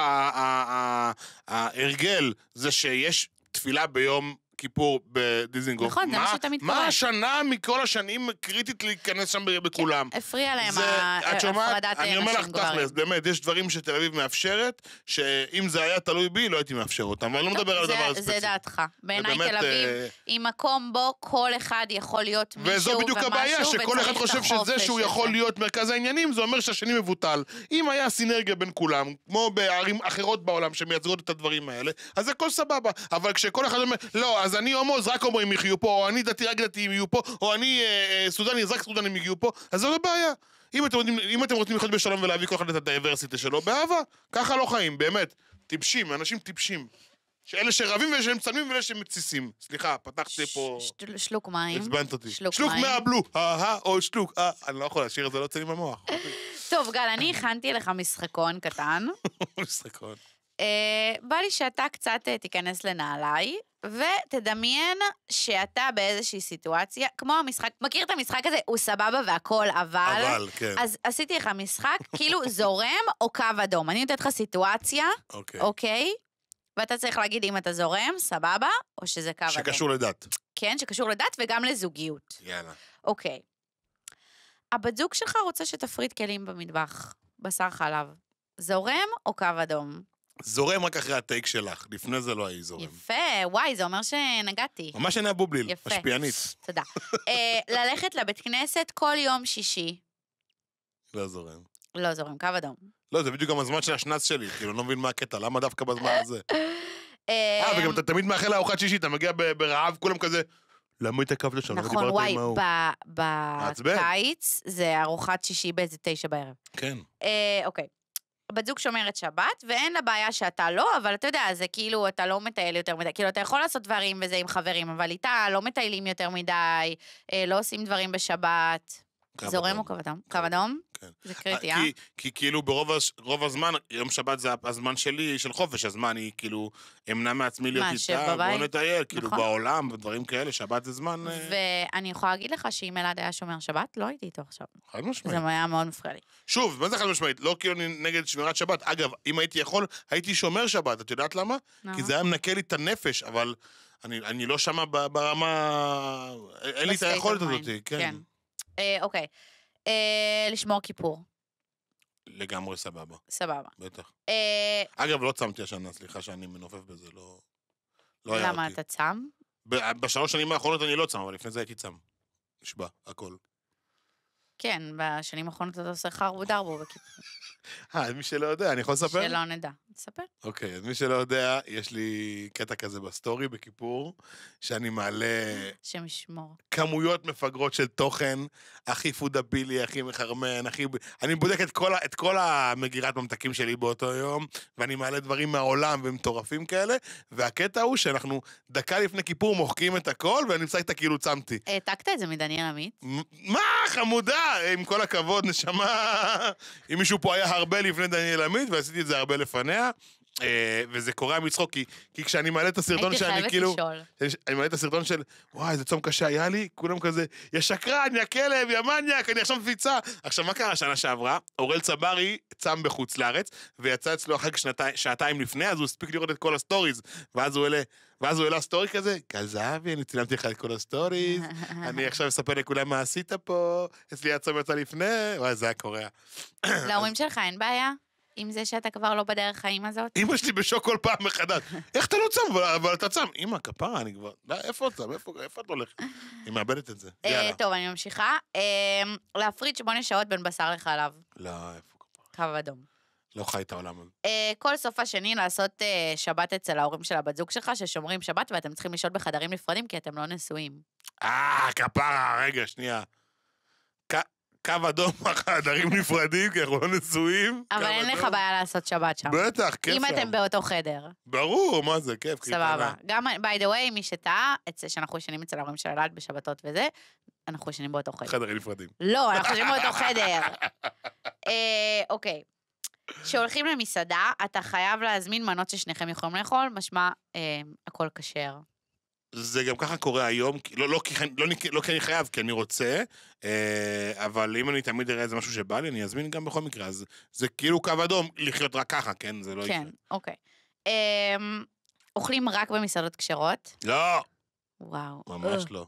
ההרגל זה שיש תפילה ביום כיפור בדיזינגוף. נכון, זה מה שאתה מתכוון. מה השנה מכל השנים קריטית להיכנס שם בכולם? כן, הפריע להם הפרדת נשים אה, גברים. אני אומר לך תכלס, באמת, יש דברים שתל אביב מאפשרת, שאם זה היה תלוי בי, לא הייתי מאפשר אותם, אבל אני לא, לא מדבר על הדבר הספציפי. זה דעתך. בעיניי תל אה, אביב היא מקום בו כל אחד יכול להיות מישהו ומשהו, וזו בדיוק הבעיה, שכל אחד חושב שזה שהוא יכול להיות מרכז העניינים, זה אומר שהשני מבוטל. אם היה סינרגיה בין כולם, כמו בערים אחרות בעולם שמייצגות את הדברים האלה, אז הכל סבבה. אבל כשכל אחד אומר, לא, אז אני הומו, אז רק הומואים יחיו פה, או אני דתי, רק דתיים יהיו פה, או אני אה, אה, סודני, אז רק סודנים יגיעו פה, אז זו לא בעיה. אם אתם, אם אתם רוצים לחיות בשלום ולהביא כל אחד את הדייברסיטה שלו, באהבה. ככה לא חיים, באמת. טיפשים, אנשים טיפשים. שאלה שרבים ואלה שהם שמצלמים ואלה שהם מתסיסים. סליחה, פתחתי פה... שלוק מים. עצבנת אותי. שלוק מים. מהבלו, אהה, או שלוק, אה, אני לא יכול להשאיר את זה, לא יוצא במוח. (laughs) טוב, גל, אני הכנתי לך משחקון קטן. (laughs) משחקון. אה, בא לי שאתה קצת אה, תיכנס לנעליי, ותדמיין שאתה באיזושהי סיטואציה, כמו המשחק, מכיר את המשחק הזה, הוא סבבה והכל, אבל... אבל, כן. אז עשיתי לך משחק, כאילו זורם או קו אדום. אני נותנת לך סיטואציה, אוקיי? Okay. אוקיי? Okay, ואתה צריך להגיד אם אתה זורם, סבבה, או שזה קו אדום. שקשור לדת. כן, שקשור לדת וגם לזוגיות. יאללה. אוקיי. הבת זוג שלך רוצה שתפריד כלים במטבח, בשר חלב. זורם או קו אדום? זורם רק אחרי הטייק שלך, לפני זה לא היית זורם. יפה, וואי, זה אומר שנגעתי. ממש עיני הבובליל, משפיענית. (laughs) תודה. (laughs) אה, ללכת לבית כנסת כל יום שישי. לא זורם. לא זורם, קו אדום. לא, זה בדיוק גם הזמן של השנץ שלי, כאילו, אני לא מבין מה הקטע, למה דווקא בזמן הזה? (laughs) אה, אה אמ, וגם אתה תמיד מאחל לארוחת שישי, אתה מגיע ברעב, כולם כזה, למה התעכבת שם? לא נכון, וואי, בקיץ זה ארוחת שישי באיזה תשע בערב. כן. אה, אוקיי. בת זוג שומרת שבת, ואין לה בעיה שאתה לא, אבל אתה יודע, זה כאילו, אתה לא מטייל יותר מדי. כאילו, אתה יכול לעשות דברים וזה עם חברים, אבל איתה לא מטיילים יותר מדי, אה, לא עושים דברים בשבת. זורם או קו אדום? כן, קו אדום? כן. זה קריטי, אה? אה? כי, כי כאילו ברוב הש... הזמן, יום שבת זה הזמן שלי, של חופש, אז מה, אני כאילו אמנע מעצמי להיות איתה, בוא נטייל, כאילו נכון. בעולם, ודברים כאלה, שבת זה זמן... אה, ואני יכולה להגיד לך שאם אלעד היה שומר שבת, לא הייתי איתו עכשיו. חד משמעית. זה היה מאוד מפריע לי. שוב, מה זה חד משמעית? לא כאילו אני נגד שמירת שבת. אגב, אם הייתי יכול, הייתי שומר שבת, את יודעת למה? כי זה היה מנקה לי את הנפש, אבל אני, אני לא שמה ברמה... אה, אין לי את היכולת הזאת, כן. כן. אה, אוקיי. אה, לשמור כיפור. לגמרי סבבה. סבבה. בטח. אה, אגב, לא צמתי השנה, סליחה שאני מנופף בזה, לא... לא היה למה, אותי. אתה צם? ב- אה, בשלוש שנים האחרונות אני לא צם, אבל לפני זה הייתי צם. נשבע, הכל. כן, בשנים האחרונות אתה עושה חרבו דרבו בכיפור, אה, מי שלא יודע, אני יכול לספר? שלא נדע. ספר. אוקיי, אז מי שלא יודע, יש לי קטע כזה בסטורי בכיפור, שאני מעלה... השם ישמור. כמויות מפגרות של תוכן, הכי פודבילי, הכי מחרמן, הכי... אני בודק את כל, את כל המגירת ממתקים שלי באותו יום, ואני מעלה דברים מהעולם ומטורפים כאלה, והקטע הוא שאנחנו דקה לפני כיפור מוחקים את הכל, ואני נמצא איתה כאילו צמתי. העתקת את זה מדניאל עמית? מה, חמודה, עם כל הכבוד, נשמה... אם מישהו פה היה הרבה לפני דניאל עמית, ועשיתי את זה הרבה לפניה, קרה, אה, וזה קורע מצחוק, כי, כי כשאני מעלה את הסרטון שאני כאילו... הייתי חייבת לשאול. אני מעלה את הסרטון של, וואי, איזה צום קשה היה לי, כולם כזה, יא שקרן, יא כלב, יא מניאק, אני עכשיו מפיצה. עכשיו, מה קרה שנה שעברה? אוראל צברי צם בחוץ לארץ, ויצא אצלו אחר כך שעתיים לפני, אז הוא הספיק לראות את כל הסטוריז, ואז הוא אלה... ואז הוא העלה סטורי כזה, גל זהבי, אני צילמתי לך את כל הסטוריז, אני (laughs) עכשיו אספר לכולם מה עשית פה, אצלי הצום יצא לפני, וואי, זה היה קורע. להורים שלך אין בעיה? עם זה שאתה כבר לא בדרך חיים הזאת? אמא שלי בשוק כל פעם מחדש. איך אתה לא צם? אבל, אבל אתה צם. אמא, כפרה, אני כבר... לא, איפה אתה? איפה, איפה את הולכת? היא מאבדת את זה. אה, יאללה. טוב, אני ממשיכה. אמ, להפריד שמונה שעות בין בשר לחלב. לא, איפה כפרה? קו אדום. לא חי את העולם הזה. אה, כל סוף השני לעשות אה, שבת אצל ההורים של הבת זוג שלך, ששומרים שבת ואתם צריכים לשהות בחדרים נפרדים כי אתם לא נשואים. אה, כפרה, רגע, שנייה. קו אדום, (laughs) חדרים נפרדים, כי אנחנו לא נשואים. אבל אין לך בעיה לעשות שבת שם. בטח, כיף שם. אם אתם באותו חדר. ברור, מה זה, כיף. סבבה. גם, by the way, מי שטעה, שאנחנו ישנים אצל ההורים של אלעד בשבתות וזה, אנחנו ישנים באותו חדר. חדרים נפרדים. לא, אנחנו (laughs) ישנים באותו חדר. אה, אוקיי. כשהולכים למסעדה, אתה חייב להזמין מנות ששניכם יכולים לאכול, משמע אה, הכל כשר. זה גם ככה קורה היום, לא, לא, לא, לא לא כי אני חייב, כי אני רוצה, אה, אבל אם אני תמיד אראה איזה משהו שבא לי, אני אזמין גם בכל מקרה, אז זה כאילו קו אדום לחיות רק ככה, כן? זה לא כן, יקרה. אוקיי. אמ, אוכלים רק במסעדות כשרות? לא. וואו. ממש אה. לא.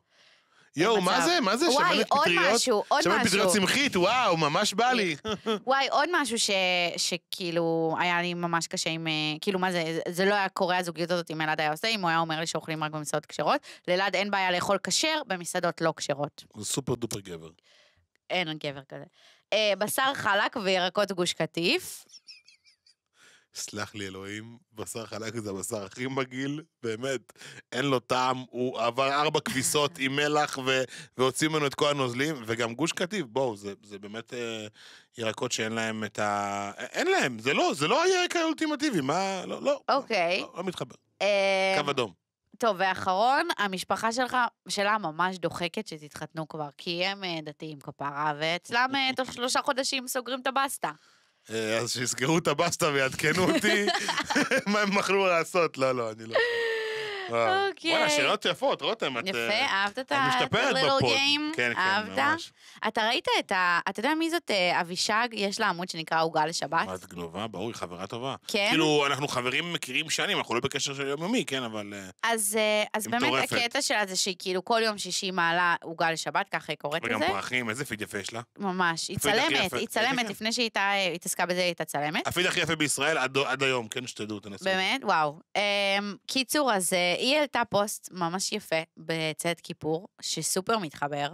יואו, מה זה? מה זה? וואי, שמנת עוד פטריות? משהו, עוד שמנת משהו. פטריות צמחית, וואו, ממש בא לי. (laughs) וואי, עוד משהו ש, שכאילו היה לי ממש קשה עם... אה, כאילו, מה זה, זה לא היה קורה הזוגיות הזאת אם אלעד היה עושה, אם הוא היה אומר לי שאוכלים רק במסעדות כשרות. לאלעד אין בעיה לאכול כשר, במסעדות לא כשרות. זה סופר דופר גבר. אין גבר כזה. אה, בשר חלק וירקות גוש קטיף. סלח לי אלוהים, בשר חלק זה הבשר הכי מגעיל, באמת, אין לו טעם, הוא עבר ארבע כביסות עם מלח ו... והוציא ממנו את כל הנוזלים, וגם גוש קטיף, בואו, זה, זה באמת אה, ירקות שאין להם את ה... אין להם, זה לא, זה לא הירק האולטימטיבי, מה... לא, לא. לא אוקיי. Okay. לא, לא מתחבר. אה, קו אדום. טוב, ואחרון, המשפחה שלך, שלה ממש דוחקת שתתחתנו כבר, כי הם אה, דתיים כפרה, ואצלם אה, תוך שלושה חודשים סוגרים את הבסטה. אה, אז שיסגרו את הבסטה ויעדכנו אותי (laughs) מה הם יכלו לעשות. לא, לא, אני לא... אוקיי. וואלה, שאלות יפות, רותם, את... יפה, אה, אהבת את ה... את משתפרת בפוד. כן, כן, ממש. אתה ראית את ה... אתה יודע מי זאת אה, אבישג? יש לה עמוד שנקרא עוגה לשבת. את גנובה, ברור, היא חברה טובה. כן. כאילו, אנחנו חברים מכירים שנים, אנחנו לא בקשר של יומיומי, כן, אבל... אה, אז באמת הקטע שלה זה שהיא כאילו כל יום שישי מעלה עוגה לשבת, ככה היא קוראת לזה. וגם פרחים, איזה פיד יפה יש לה. ממש, היא צלמת, היא צלמת, כן? לפני שהיא התעסקה בזה, היא הייתה צלמת. הפיד הכי יפה בישראל עד היום, כן, שתדעו, תנסו. באמת? וואו. אמ, קיצור, אז והיא העלתה פוסט ממש יפה בצאת כיפור, שסופר מתחבר.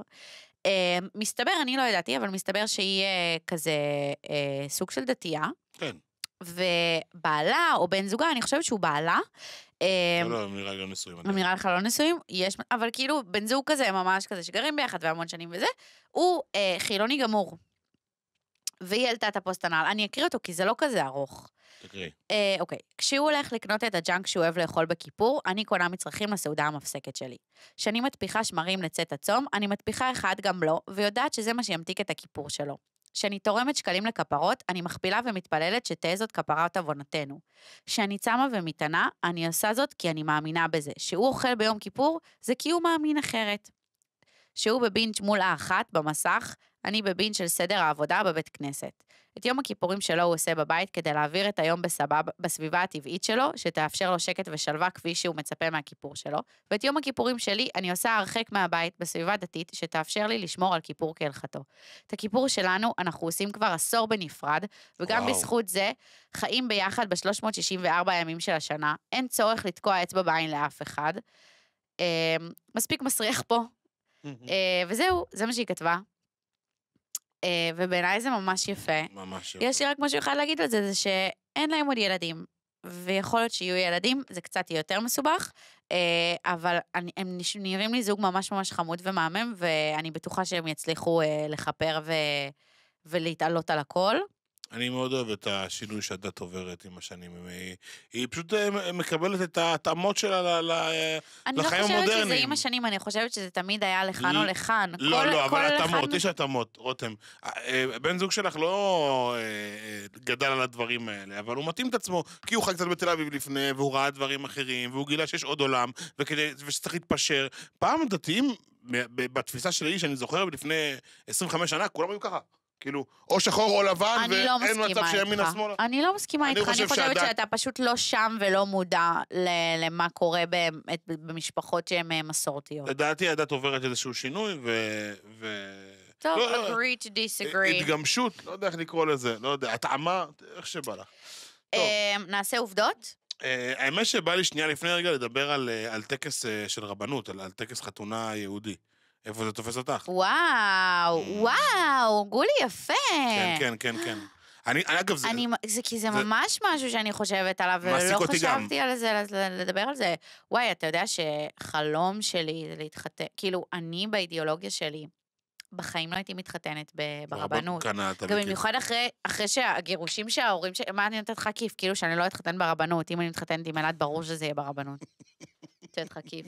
Uh, מסתבר, אני לא ידעתי, אבל מסתבר שהיא uh, כזה uh, סוג של דתייה. כן. ובעלה או בן זוגה, אני חושבת שהוא בעלה. לא, לא, הם נראה לי לא נשואים. הם נראה לך לא נשואים, יש, אבל כאילו בן זוג כזה, ממש כזה, שגרים ביחד והמון שנים וזה, הוא חילוני גמור. והיא העלתה את הפוסט הנ"ל, אני אקריא אותו כי זה לא כזה ארוך. תקריא. אה, אוקיי. כשהוא הולך לקנות את הג'אנק שהוא אוהב לאכול בכיפור, אני קונה מצרכים לסעודה המפסקת שלי. כשאני מטפיחה שמרים לצאת הצום, אני מטפיחה אחד גם לו, לא, ויודעת שזה מה שימתיק את הכיפור שלו. כשאני תורמת שקלים לכפרות, אני מכפילה ומתפללת שתהא זאת כפרת עוונותינו. כשאני צמה ומתענה, אני עושה זאת כי אני מאמינה בזה. שהוא אוכל ביום כיפור, זה כי הוא מאמין אחרת. שהוא בבינץ' מול האחת במסך, אני בבינץ' של סדר העבודה בבית כנסת. את יום הכיפורים שלו הוא עושה בבית כדי להעביר את היום בסבב, בסביבה הטבעית שלו, שתאפשר לו שקט ושלווה כפי שהוא מצפה מהכיפור שלו, ואת יום הכיפורים שלי אני עושה הרחק מהבית בסביבה דתית, שתאפשר לי לשמור על כיפור כהלכתו. את הכיפור שלנו אנחנו עושים כבר עשור בנפרד, וגם וואו. בזכות זה חיים ביחד ב-364 הימים של השנה, אין צורך לתקוע אצבע בעין לאף אחד. אה, מספיק מסריח פה, אה, וזהו, זה מה שהיא כתבה. אה, ובעיניי זה ממש יפה. ממש יפה. יש לי רק משהו אחד להגיד על זה, זה שאין להם עוד ילדים. ויכול להיות שיהיו ילדים, זה קצת יהיה יותר מסובך, אה, אבל הם נראים לי זוג ממש ממש חמוד ומהמם, ואני בטוחה שהם יצליחו לכפר ו, ולהתעלות על הכל. אני מאוד אוהב את השינוי שהדת עוברת עם השנים. היא, היא פשוט אה, מקבלת את ההתאמות שלה ל, ל, לחיים המודרניים. אני לא חושבת שזה עם השנים, אני חושבת שזה תמיד היה לכאן ל... או לכאן. לא, כל, לא, כל אבל התאמות, לכאן... יש התאמות, רותם. אה, אה, בן זוג שלך לא גדל על הדברים האלה, אבל הוא מתאים את עצמו, כי הוא חי קצת בתל אביב לפני, והוא ראה דברים אחרים, והוא גילה שיש עוד עולם, וכדי, ושצריך להתפשר. פעם דתיים, בתפיסה שלי, שאני זוכר, לפני 25 שנה, כולם היו ככה. כאילו, או שחור או לבן, לא ואין לא מצב שימינה שמאלה. אני לא מסכימה איתך, אני חושבת שאתה פשוט לא שם ולא מודע למה קורה במשפחות שהן אה, מסורתיות. לדעתי הדת עוברת איזשהו שינוי, ו... טוב, לא, לא, לא. agree to disagree. התגמשות, לא יודע איך לקרוא לזה, לא יודע, הטעמה, איך שבא לך. אמ, נעשה עובדות? אה, האמת שבא לי שנייה לפני רגע לדבר על, אה, על טקס של רבנות, על, על טקס חתונה יהודי. איפה זה תופס אותך? וואו, mm. וואו, גולי יפה. כן, כן, כן, כן. אני, אגב, זה... אני, זה כי זה, זה ממש משהו שאני חושבת עליו, ולא חשבתי גם. על זה, לדבר על זה. וואי, אתה יודע שחלום שלי זה להתחתן, כאילו, אני באידיאולוגיה שלי, בחיים לא הייתי מתחתנת לא, ברבנות. גם במיוחד אחרי, אחרי שהגירושים שההורים, ש... מה אני נותנת לך כיף? כאילו שאני לא אתחתן ברבנות, אם אני מתחתנת עם אלעד, ברור שזה יהיה ברבנות. (laughs) נותנת לך כיף.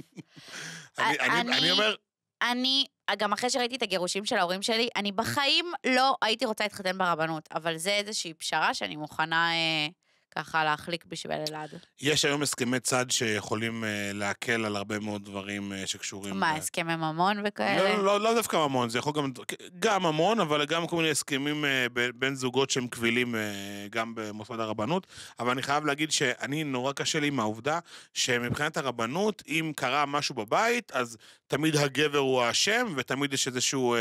אני אומר, אני, גם אחרי שראיתי את הגירושים של ההורים שלי, אני בחיים לא הייתי רוצה להתחתן ברבנות, אבל זה איזושהי פשרה שאני מוכנה... אה, ככה להחליק בשביל אלעד. יש היום הסכמי צד שיכולים אה, להקל על הרבה מאוד דברים אה, שקשורים... מה, הסכמי ממון וכאלה? לא, לא, לא, דווקא ממון, זה יכול גם... גם ממון, אבל גם כל מיני הסכמים אה, בין זוגות שהם קבילים גם במוסד הרבנות. אבל אני חייב להגיד שאני, נורא קשה לי עם העובדה שמבחינת הרבנות, אם קרה משהו בבית, אז תמיד הגבר הוא האשם, ותמיד יש איזשהו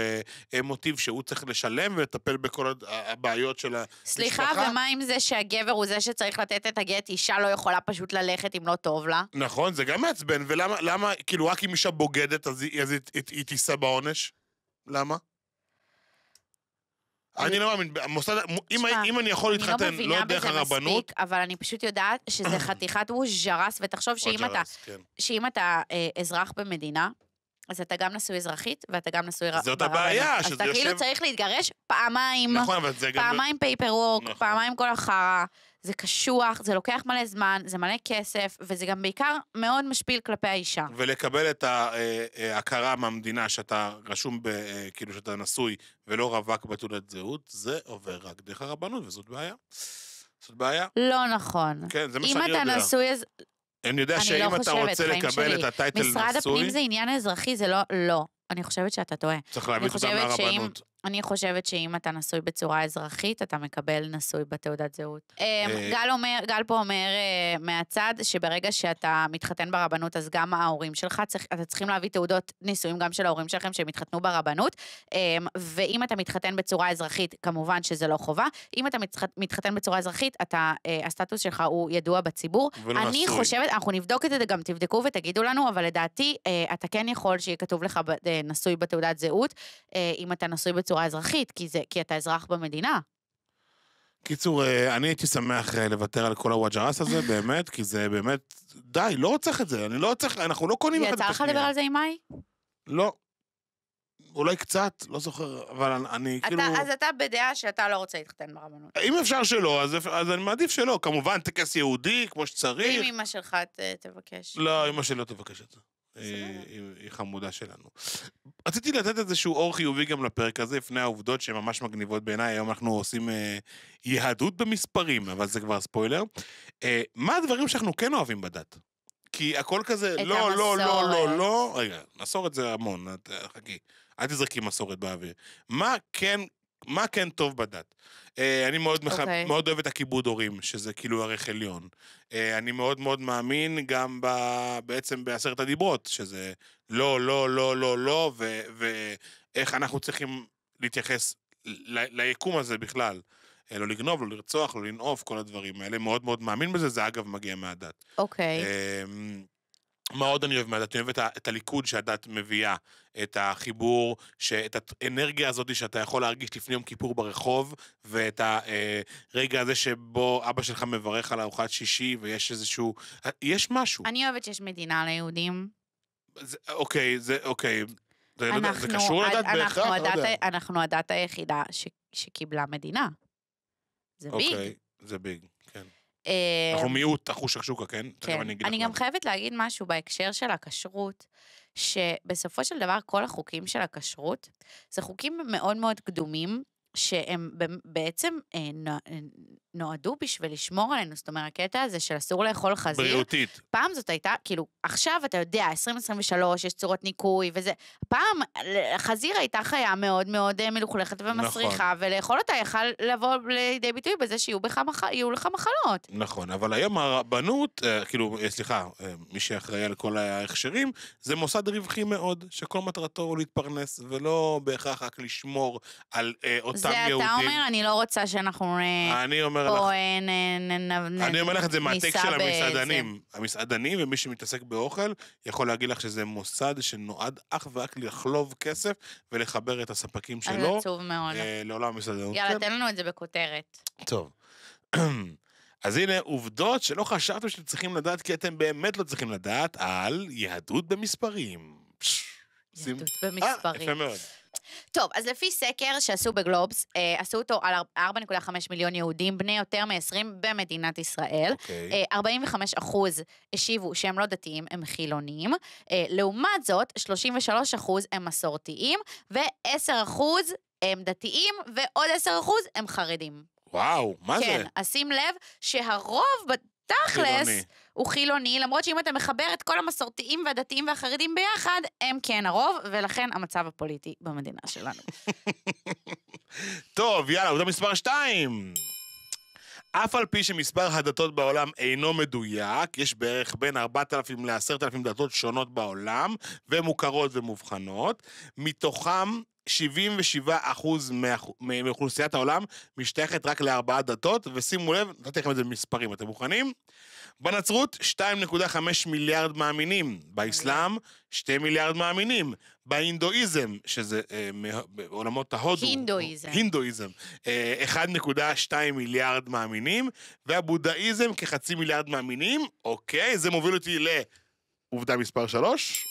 מוטיב שהוא צריך לשלם ולטפל בכל הבעיות של המשפחה. סליחה, ומה עם זה שהגבר הוא זה שצריך... צריך לתת את הגט, אישה לא יכולה פשוט ללכת אם לא טוב לה. נכון, זה גם מעצבן, ולמה, למה, כאילו, רק אם אישה בוגדת, אז היא, אז היא, היא, היא תישא בעונש? למה? אני לא מאמין, מוסד, אם, אם אני יכול לא להתחתן, לא, לא דרך הרבנות... אני לא מבינה בזה מספיק, אבל אני פשוט יודעת שזה (clears throat) חתיכת ווז'רס, ותחשוב שאם אתה, כן. שאם אתה אה, אזרח במדינה, אז אתה גם נשוי אזרחית, ואתה גם נשוי ברבנות. זאת הבעיה, שזה יושב... אז אתה כאילו צריך להתגרש פעמיים. נכון, אבל זה גם... פעמיים פייפר נכון. פעמיים כל החרא. זה קשוח, זה לוקח מלא זמן, זה מלא כסף, וזה גם בעיקר מאוד משפיל כלפי האישה. ולקבל את אה, אה, ההכרה מהמדינה שאתה רשום, ב, אה, כאילו שאתה נשוי ולא רווק בתעודת זהות, זה עובר רק דרך הרבנות, וזאת בעיה. זאת בעיה. לא נכון. כן, זה מה שאני יודע. אם אתה נשוי, אז... אני יודע אני שאם לא אתה רוצה לקבל שלי. את הטייטל משרד נשוי... משרד הפנים זה עניין אזרחי, זה לא... לא. אני חושבת שאתה טועה. צריך להביא אותם מהרבנות. אני חושבת שאם אתה נשוי בצורה אזרחית, אתה מקבל נשוי בתעודת זהות. אה, אה, גל אומר, גל פה אומר אה, מהצד, שברגע שאתה מתחתן ברבנות, אז גם ההורים שלך, צריך, אתה צריכים להביא תעודות נישואים גם של ההורים שלכם שהם התחתנו ברבנות, ואם אתה מתחתן בצורה אזרחית, כמובן שזה לא חובה. אם אתה מתחתן בצורה אזרחית, אתה, הסטטוס שלך הוא ידוע בציבור. ולא אני נשוי. חושבת, אנחנו נבדוק את זה, גם תבדקו ותגידו לנו, אבל לדעתי, אתה כן יכול שיהיה כתוב לך נשוי בתעודת זהות, אם אתה נשוי בצורה... בצורה אזרחית, כי, זה, כי אתה אזרח במדינה. קיצור, אה, אני הייתי שמח אה, לוותר על כל הוואג'רס הזה, (laughs) באמת, כי זה באמת, די, לא צריך את זה, אני לא צריך, אנחנו לא קונים אחד את השנייה. יצא לך לדבר על זה עם מאי? לא. אולי קצת, לא זוכר, אבל אני, אני אתה, כאילו... אז אתה בדעה שאתה לא רוצה להתחתן ברבנות. אם אפשר שלא, אז, אז אני מעדיף שלא. כמובן, טקס יהודי, כמו שצריך. אם אמא שלך תבקש. לא, אמא שלי לא תבקש את זה. אה, אה, היא חמודה שלנו. רציתי לתת איזשהו אור חיובי גם לפרק הזה, לפני העובדות שהן ממש מגניבות בעיניי, היום אנחנו עושים אה, יהדות במספרים, אבל זה כבר ספוילר. אה, מה הדברים שאנחנו כן אוהבים בדת? כי הכל כזה, לא, לא, לא, לא, לא, רגע, מסורת זה המון, אה, חכי, אל תזרקי מסורת באוויר. מה כן מה כן טוב בדת? אה, אני מאוד, מח... okay. אוקיי. מאוד אוהב את הכיבוד הורים, שזה כאילו ערך עליון. אה, אני מאוד מאוד מאמין גם ב... בעצם בעשרת הדיברות, שזה לא, לא, לא, לא, לא, ו... ואיך אנחנו צריכים להתייחס ל... ליקום הזה בכלל. אה, לא לגנוב, לא לרצוח, לא לנעוף, כל הדברים האלה. מאוד מאוד מאמין בזה, זה אגב מגיע מהדת. אוקיי. Okay. אמ, מה עוד אני אוהב מהדת? אני אוהב את, ה, את הליכוד שהדת מביאה, את החיבור, את האנרגיה הזאת שאתה יכול להרגיש לפני יום כיפור ברחוב, ואת הרגע אה, הזה שבו אבא שלך מברך על ארוחת שישי, ויש איזשהו... יש משהו. אני אוהבת שיש מדינה ליהודים. זה, אוקיי, זה אוקיי. זה, אנחנו, לא יודע, זה קשור לדת בהכרח? אנחנו, לא הדת, אנחנו הדת היחידה ש, שקיבלה מדינה. זה אוקיי, ביג. זה ביג. אה, אנחנו מיעוט אחוש שקשוקה, כן? כן. אני, אני גם חייבת להגיד משהו בהקשר של הכשרות, שבסופו של דבר כל החוקים של הכשרות, זה חוקים מאוד מאוד קדומים, שהם בעצם אה, אה, נועדו בשביל לשמור עלינו, זאת אומרת, הקטע הזה של אסור לאכול חזיר. בריאותית. פעם זאת הייתה, כאילו, עכשיו אתה יודע, 2023, יש צורות ניקוי וזה. פעם חזיר הייתה חיה מאוד מאוד אה, מלוכלכת ומסריחה, נכון. ולאכול אותה יכל לבוא לידי ביטוי בזה שיהיו בך מח... לך מחלות. נכון, אבל היום הרבנות, כאילו, סליחה, מי שאחראי על כל ההכשרים, זה מוסד רווחי מאוד, שכל מטרתו הוא להתפרנס, ולא בהכרח רק לשמור על אותה... אותם יהודים. זה אתה אומר, אני לא רוצה שאנחנו אה, אני אומר פה לך, אה, אני אומר לך זה מהטק של המסעדנים. זה. המסעדנים ומי שמתעסק באוכל, יכול להגיד לך שזה מוסד שנועד אך ורק לחלוב כסף ולחבר את הספקים שלו. זה עצוב מאוד. אה, לעולם המסעדנות. יאללה, כן. תן לנו את זה בכותרת. טוב. (clears throat) אז הנה עובדות שלא חשבתם שאתם צריכים לדעת, כי אתם באמת לא צריכים לדעת על יהדות במספרים. יהדות במספרים. אה, יפה מאוד. טוב, אז לפי סקר שעשו בגלובס, אה, עשו אותו על 4.5 מיליון יהודים בני יותר מ-20 במדינת ישראל. Okay. אוקיי. אה, 45 אחוז השיבו שהם לא דתיים, הם חילונים. אה, לעומת זאת, 33 אחוז הם מסורתיים, ו-10 אחוז הם דתיים, ועוד 10 אחוז הם חרדים. וואו, מה כן, זה? כן, אז שים לב שהרוב בתכלס... חילוני. הוא חילוני, למרות שאם אתה מחבר את כל המסורתיים והדתיים והחרדים ביחד, הם כן הרוב, ולכן המצב הפוליטי במדינה שלנו. טוב, יאללה, עובדה מספר 2. אף על פי שמספר הדתות בעולם אינו מדויק, יש בערך בין 4,000 ל-10,000 דתות שונות בעולם, ומוכרות ומובחנות, מתוכם 77% מאוכלוסיית העולם משתייכת רק לארבעה דתות, ושימו לב, נתתי לכם את זה במספרים, אתם מוכנים? בנצרות, 2.5 מיליארד מאמינים, באסלאם, 2 מיליארד מאמינים, בהינדואיזם, שזה אה, מעולמות ההודו. הינדואיזם. הינדואיזם. אה, 1.2 מיליארד מאמינים, והבודהיזם כחצי מיליארד מאמינים, אוקיי, זה מוביל אותי לעובדה מספר 3.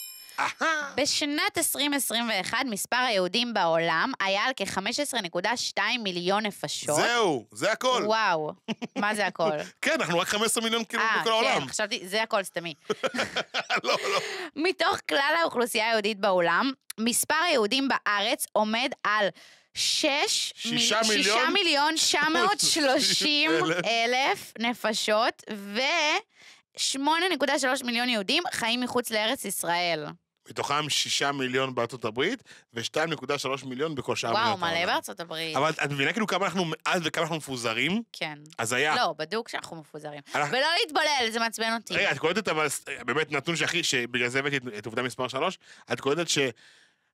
בשנת 2021 מספר היהודים בעולם היה על כ-15.2 מיליון נפשות. זהו, זה הכל. וואו, מה זה הכל? (laughs) כן, אנחנו רק 15 מיליון כאילו אה, בכל כן, העולם. אה, כן, חשבתי, זה הכל סתמי. (laughs) לא, לא. מתוך כלל האוכלוסייה היהודית בעולם, מספר היהודים בארץ עומד על... שש, שישה מיל... מיליון, שישה מיליון 930 (laughs) אלף נפשות, ו... 8.3 מיליון יהודים חיים מחוץ לארץ ישראל. מתוכם שישה מיליון בארצות הברית, ושתיים נקודה שלוש מיליון בכל שעה. וואו, מלא בארצות הברית. אבל את מבינה כאילו כמה אנחנו מעט וכמה אנחנו מפוזרים? כן. אז היה. לא, בדוק שאנחנו מפוזרים. אנחנו... ולא להתבולל, זה מעצבן אותי. רגע, את קולטת אבל, אה, באמת נתון שהכי, שבגלל זה הבאתי את עובדה מספר שלוש, את קולטת ש...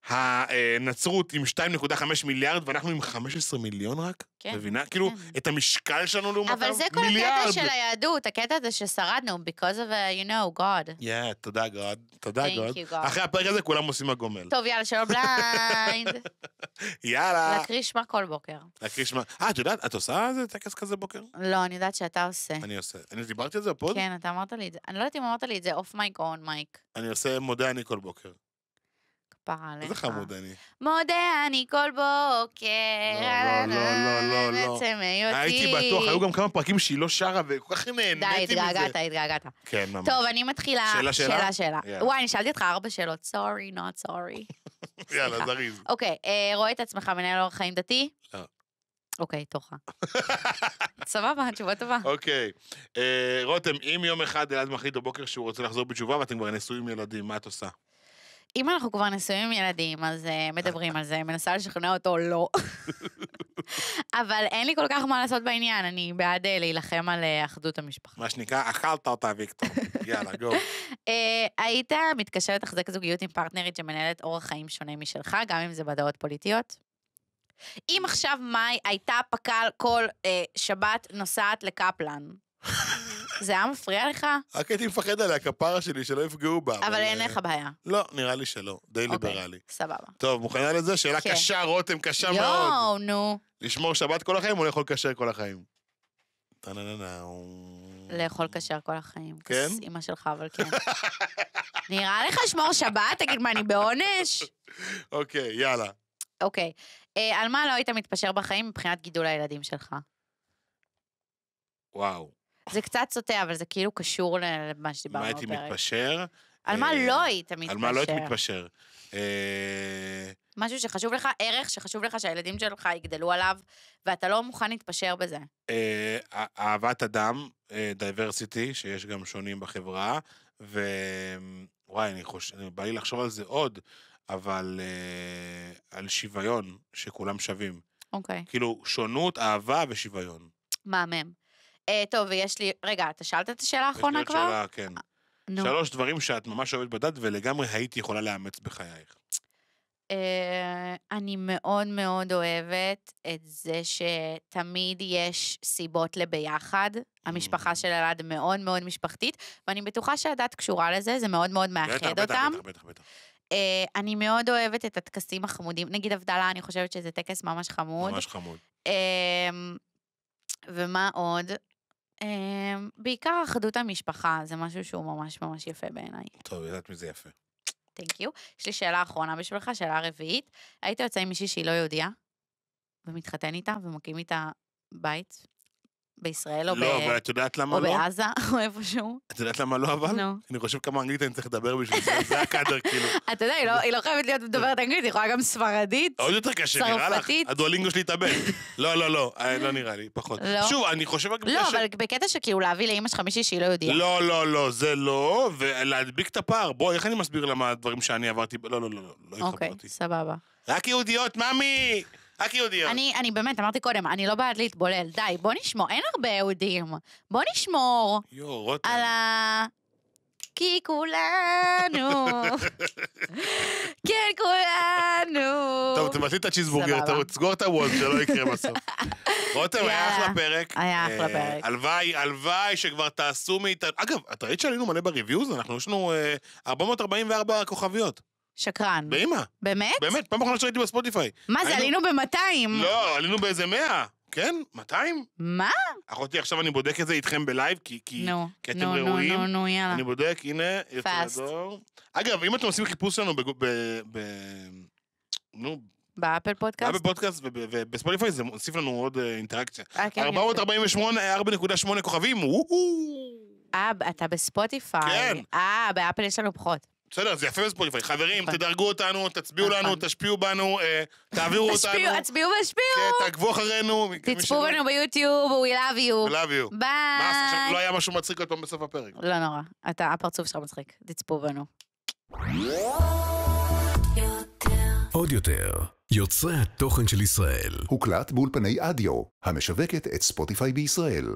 הנצרות עם 2.5 מיליארד, ואנחנו עם 15 מיליון רק? כן. מבינה? כאילו, כן. את המשקל שלנו לעומתם, מיליארד. אבל זה כל הקטע של היהדות, הקטע הזה ששרדנו, because of, uh, you know, God. כן, תודה, God. תודה, God. אחרי הפרק הזה כולם עושים הגומל. טוב, יאללה, שלום בליינד. (laughs) יאללה. לקרישמה כל בוקר. לקרישמה. אה, את יודעת, את עושה איזה טקס כזה בוקר? לא, אני יודעת שאתה עושה. אני עושה. אני דיברתי על זה פה? כן, אתה אמרת לי את זה. אני לא יודעת אם אמרת לי את זה, אוף מייק או און מייק. אני עושה מודה אני כל בוקר. כפרה עליך. איזה חמוד אני. מודה אני כל בוקר. לא, לא, לא, לא, לא. לא. עצם היותי. הייתי בטוח, היו גם כמה פרקים שהיא לא שרה, וכל כך נהניתי מזה. די, התגעגעת, התגעגעת. כן, ממש. טוב, אני מתחילה. שאלה, שאלה? שאלה, שאלה. וואי, אני שאלתי אותך ארבע שאלות, סורי, נוט סורי. יאללה, זריז. אוקיי, אה, רואה את עצמך מנהל אורח חיים דתי? לא. אוקיי, תורך. (laughs) סבבה, תשובה טובה. אוקיי. אה, רותם, אם יום אחד אלעד מחליט בבוקר שהוא רוצה לחזור בתשובה ואתם כבר נשואים ילדים, מה את עושה? אם אנחנו כבר נשואים עם ילדים, אז uh, מדברים על זה, מנסה לשכנע אותו לא. (laughs) אבל אין לי כל כך מה לעשות בעניין, אני בעד uh, להילחם על uh, אחדות המשפחה. מה שנקרא, אכלת אותה, ויקטור. (laughs) יאללה, גו. היית מתקשה לתחזק זוגיות עם פרטנרית שמנהלת אורח חיים שונה משלך, גם אם זה בדעות פוליטיות? אם עכשיו מאי הייתה פק"ל כל אה, שבת נוסעת לקפלן, (laughs) זה היה מפריע לך? רק הייתי מפחד עליה, כפרה שלי, שלא יפגעו בה. אבל אין אה, לך בעיה. לא, נראה לי שלא. די אוקיי, ליברלי. סבבה. טוב, מוכנה לזה? שאלה כן. קשה, רותם, קשה מאוד. יואו, נו. לשמור שבת כל החיים או לאכול כשר כל החיים? לאכול כשר כל החיים. כן? אימא שלך, אבל כן. נראה לך לשמור שבת? תגיד, מה, אני בעונש? (laughs) אוקיי, יאללה. אוקיי. אה, על מה לא היית מתפשר בחיים מבחינת גידול הילדים שלך? וואו. זה קצת סוטה, אבל זה כאילו קשור למה שדיברנו. בפרק. מה הייתי מתפשר? על מה אה, לא היית מתפשר? על מה לא היית מתפשר? אה, משהו שחשוב לך, ערך שחשוב לך שהילדים שלך יגדלו עליו, ואתה לא מוכן להתפשר בזה. אה, אהבת אדם, דייברסיטי, שיש גם שונים בחברה, ווואי, אני חושב, בא לי לחשוב על זה עוד, אבל על שוויון, שכולם שווים. אוקיי. כאילו, שונות, אהבה ושוויון. מהמם. אה, טוב, ויש לי... רגע, אתה שאלת את השאלה האחרונה כבר? שאלה, כן. אה, נו. שלוש דברים שאת ממש אוהבת בדת ולגמרי היית יכולה לאמץ בחייך. אה, אני מאוד מאוד אוהבת את זה שתמיד יש סיבות לביחד. המשפחה mm. של אלעד מאוד מאוד משפחתית, ואני בטוחה שהדת קשורה לזה, זה מאוד מאוד מאחד בטח, אותם. בטח, בטח, בטח. Uh, אני מאוד אוהבת את הטקסים החמודים, נגיד הבדלה, אני חושבת שזה טקס ממש חמוד. ממש חמוד. Uh, ומה עוד? אמ, בעיקר אחדות המשפחה, זה משהו שהוא ממש ממש יפה בעיניי. טוב, יודעת מי זה יפה. תנק יו. יש לי שאלה אחרונה בשבילך, שאלה רביעית. היית יוצא עם מישהי שהיא לא יהודייה, ומתחתן איתה, ומקים איתה בית, בישראל או, לא, ב... או לא? בעזה (laughs) או איפשהו. את יודעת למה לא אבל? נו. אני חושב כמה אנגלית אני צריך לדבר בשביל זה, זה הקאדר (laughs) כאילו. אתה יודע, היא, לא, היא לא חייבת להיות מדוברת אנגלית, היא יכולה גם ספרדית, עוד יותר קשה, נראה לך? הדואלינגו שלי התאבד. (laughs) לא, לא, לא, אה, לא נראה לי, פחות. לא. שוב, אני חושב... לא, אבל בקטע שכאילו להביא לאימא שלך מישהי שהיא לא יודעת. לא, לא, לא, זה לא, ולהדביק את הפער. בוא, איך אני מסביר למה הדברים שאני עברתי? לא, לא, לא, לא, לא יחבר אוקיי, אותי. אוקיי, סבבה. רק יהודיות, ממי! רק יהודיות. אני, אני באמת, אמרתי קודם, אני לא בעד להתבולל, די, בוא נשמור, אין הרבה יהודים. בוא נשמור יו, רותם. על ה... כי כולנו, (laughs) כן כולנו. טוב, תמצאי את הצ'יזבורגר, תסגור את הוולט, שלא יקרה בסוף. (laughs) רותם, היה אחלה פרק. היה אה, אחלה פרק. הלוואי, הלוואי שכבר תעשו מאיתנו. אגב, את ראית שעלינו מלא בריוויוז? אנחנו, יש לנו 444 אה, כוכביות. שקרן. באמא. באמת? באמת, פעם אחרונה שראיתי בספוטיפיי. מה זה, עלינו ב-200? לא, עלינו באיזה 100. כן, 200? מה? אחותי, עכשיו אני בודק את זה איתכם בלייב, כי, כי, נו, כי אתם נו, ראויים. נו, נו, נו, יאללה. אני בודק, הנה, יוצא לדור. אגב, אם אתם עושים חיפוש שלנו ב... ב, ב נו, באפל פודקאסט? באפל פודקאסט ובספוטיפיי זה מוסיף לנו עוד אה, אינטראקציה. 448, אה, 4.8 כן, כוכבים, וואו! אה, אתה בספוטיפיי. כן. אה, באפל יש לנו פחות. בסדר, זה יפה בספוטיפיי. חברים, נכון. תדרגו אותנו, תצביעו לנו, נכון. תשפיעו בנו, אה, תעבירו אותנו. תצביעו והשפיעו. כן, תעקבו אחרינו. תצפו בנו ביוטיוב, we love you. we love you. ביי. לא היה משהו מצחיק עוד פעם בסוף הפרק. לא נורא, אתה, הפרצוף שלך מצחיק. תצפו בנו. עוד יותר, יוצרי התוכן של ישראל. הוקלט באולפני אדיו, המשווקת את ספוטיפיי בישראל.